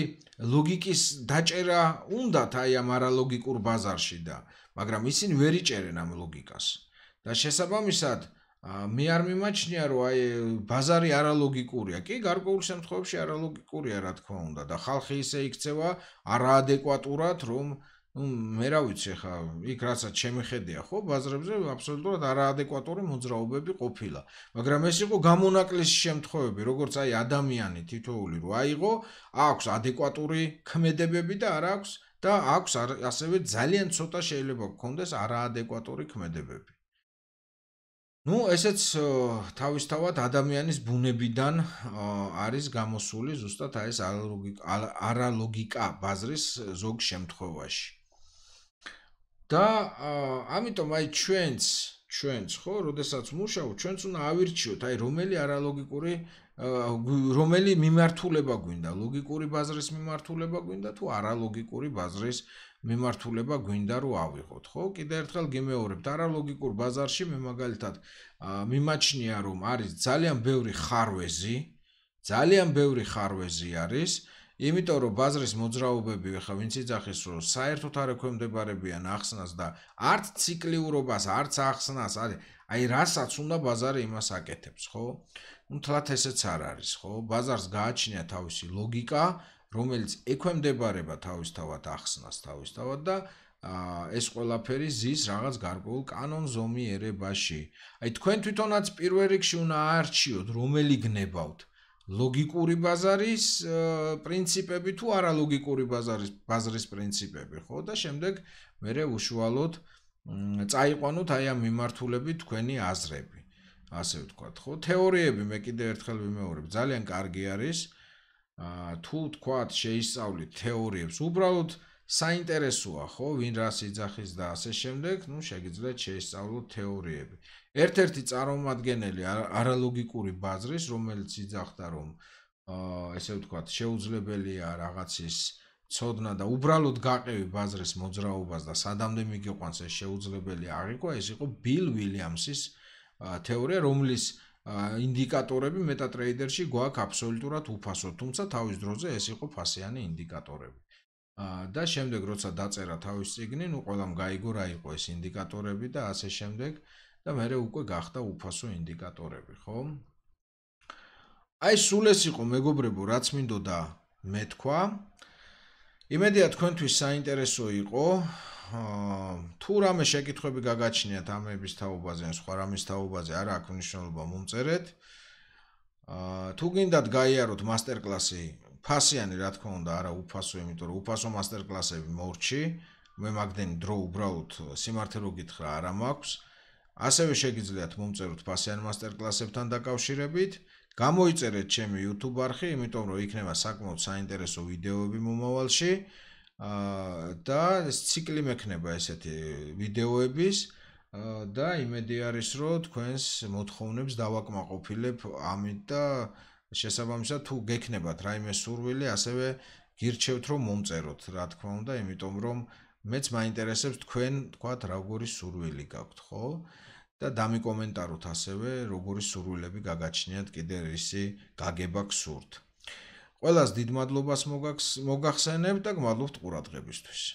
ლოგიკის დაჭერა უნდათ აი ამ არალოგიკურ ბაზარში და მაგრამ ისინი ვერ იჭერენ ამ ლოგიკას. და შესაბამისად მე არ მიმაჩნია, რომ აი ბაზარი არალოგიკურია. კი, გარკვეულ შემთხვევებში არალოგიკურია, რა თქმა უნდა, და ხალხი ისე იქცევა არაადეკვატურად, რომ აა ну, მე რა ვიცი ხა, იქ რასაც შემიხედია, ხო, ბაზრებზე აბსოლუტურად არაადეკვატური მოძრაობები ყოფილა. მაგრამ ეს იყო გამონაკლისი შემთხვევები, როგორც აი ადამიანი თითოეული რო აიღო, აქვს ადეკვატური ქმედებები და არა აქვს და აქვს ასევე ძალიან ცოტა შეიძლება გქონდეს არაადეკვატური ქმედებები. ну эсэт თავისთავად ადამიანის ბუნებიდან არის გამოსული ზუსტად აი ეს არალოგიკა ბაზრის ზოგ შემთხვევაში და ამიტომ აი ჩვენც ჩვენც ხო, როდესაც მუშაობთ, ჩვენც უნდა ავირჩიოთ, აი რომელი არალოგიკური რომელი მიმართულება გვინდა, ლოგიკური ბაზრის მიმართულება გვინდა თუ არალოგიკური ბაზრის მიმართულება გვინდა რომ ავიღოთ, ხო? კიდე ერთხელ გიმეორებთ, არალოგიკურ ბაზარში მე მაგალითად მიმაჩნია რომ არის ძალიან ბევრი ხარვეზი, ძალიან ბევრი ხარვეზი არის, აა იმიტომ რომ ბაზრის მოძრაობები ხა ვინც იძახის რომ საერთოდ არ ექვემდებარებიან ახსნას და არც ციკლიურობას, არც ახსნას, არის აი რასაც უნდა ბაზარი იმას აკეთებს, ხო? ну თლათ ესეც არ არის, ხო? ბაზარს გააჩნია თავისი ლოგიკა, რომელიც ექვემდებარება თავისთავად ახსნას თავისთავად და ეს ყველაფერი ზის რაღაც გარკვეულ კანონ ზომიერებაში. აი თქვენ თვითონაც პირველ რიგში უნდა აარჩიოთ, რომელი გნებავთ. ლოგიკური ბაზარის პრინციპები თუ არალოგიკური ბაზარის ბაზრის პრინციპები, ხო? და შემდეგ მე უშუალოდ წაიყვანოთ აი ამ მიმართულები თქვენი აზრები. ასე ვთქვათ, ხო? თეორიები მე კიდევ ერთხელ ვიმეორებ, ძალიან კარგი არის. აა თუ თქვათ შეისწავლით თეორიებს, უბრალოდ აა საინტერესოა, ხო, ვინ რას იძახის და ასე შემდეგ, ну, შეგიძლიათ შეესწავლოთ თეორიები. ერთ-ერთი წარმომადგენელი არალოგიკური ბაზრის, რომელიც იძახდა, რომ აა, ესე ვთქვათ, შეუძლებელია რაღაცის ცოდნა და უბრალოდ გაყევი ბაზრის მოძრაობას და სადამდე მიგიყვანს ეს შეუძლებელი აღიქვა, ეს იყო ბილ უილიამსის თეორია, რომლის ინდიკატორები მეტატრეიდერში გვაქვს აბსოლუტურად უფასო, თუმცა თავის დროზე ეს იყო ფასიანი ინდიკატორები. და შემდეგ როცა დაწერა თავის ციგნი, ნუ ყველამ გაიგო რა იყო ეს ინდიკატორები და ასე შემდეგ და მე რე უკვე გახდა უფასო ინდიკატორები, ხო? აი სულ ეს იყო მეგობრებო, რაც მინდოდა მეთქვა. იმედია თქვენთვის საინტერესო იყო. აა თუ რამე შეკითხები გაგაჩნიათ ამების თაობაზე, სხვა რამის თაობაზე, არა აქ მნიშვნელობა მომწერეთ. აა თუ გინდათ გაიაროთ master class-ი ფასიანი რა თქმა უნდა არა უფასო იმიტომ რომ უფასო მასტერკლასები მორჩი მე მაგდენი დრო უბრალოდ სიმართლე რო გითხრა არა მაქვს ასევე შეგიძლიათ მომწეროთ ფასიან მასტერკლასებთან დაკავშირებით გამოიწერეთ ჩემი YouTube არხი იმიტომ რომ იქნება საკმაოდ საინტერესო ვიდეოები მომავალში აა და ციკლი მექნება ესეთი ვიდეოების და იმედი არის რომ თქვენს მოთხოვნებს დავაკმაყოფილებ ამით და შესაბამისად თუ გექნებათ რაიმე სურვილი, ასევე გირჩევთ რომ მომწეროთ, რა თქმა უნდა, იმიტომ რომ მეც მაინტერესებს თქვენ, თქვა, როგორი სურვილი გაქვთ, ხო? და დამიკომენტაროთ ასევე, როგორი სურვილები გაგაჩნიათ კიდე რისი გაგება გსურთ. ყველას დიდ მადლობას მოგახსენებ და გმადლობთ ყურადღებისთვის.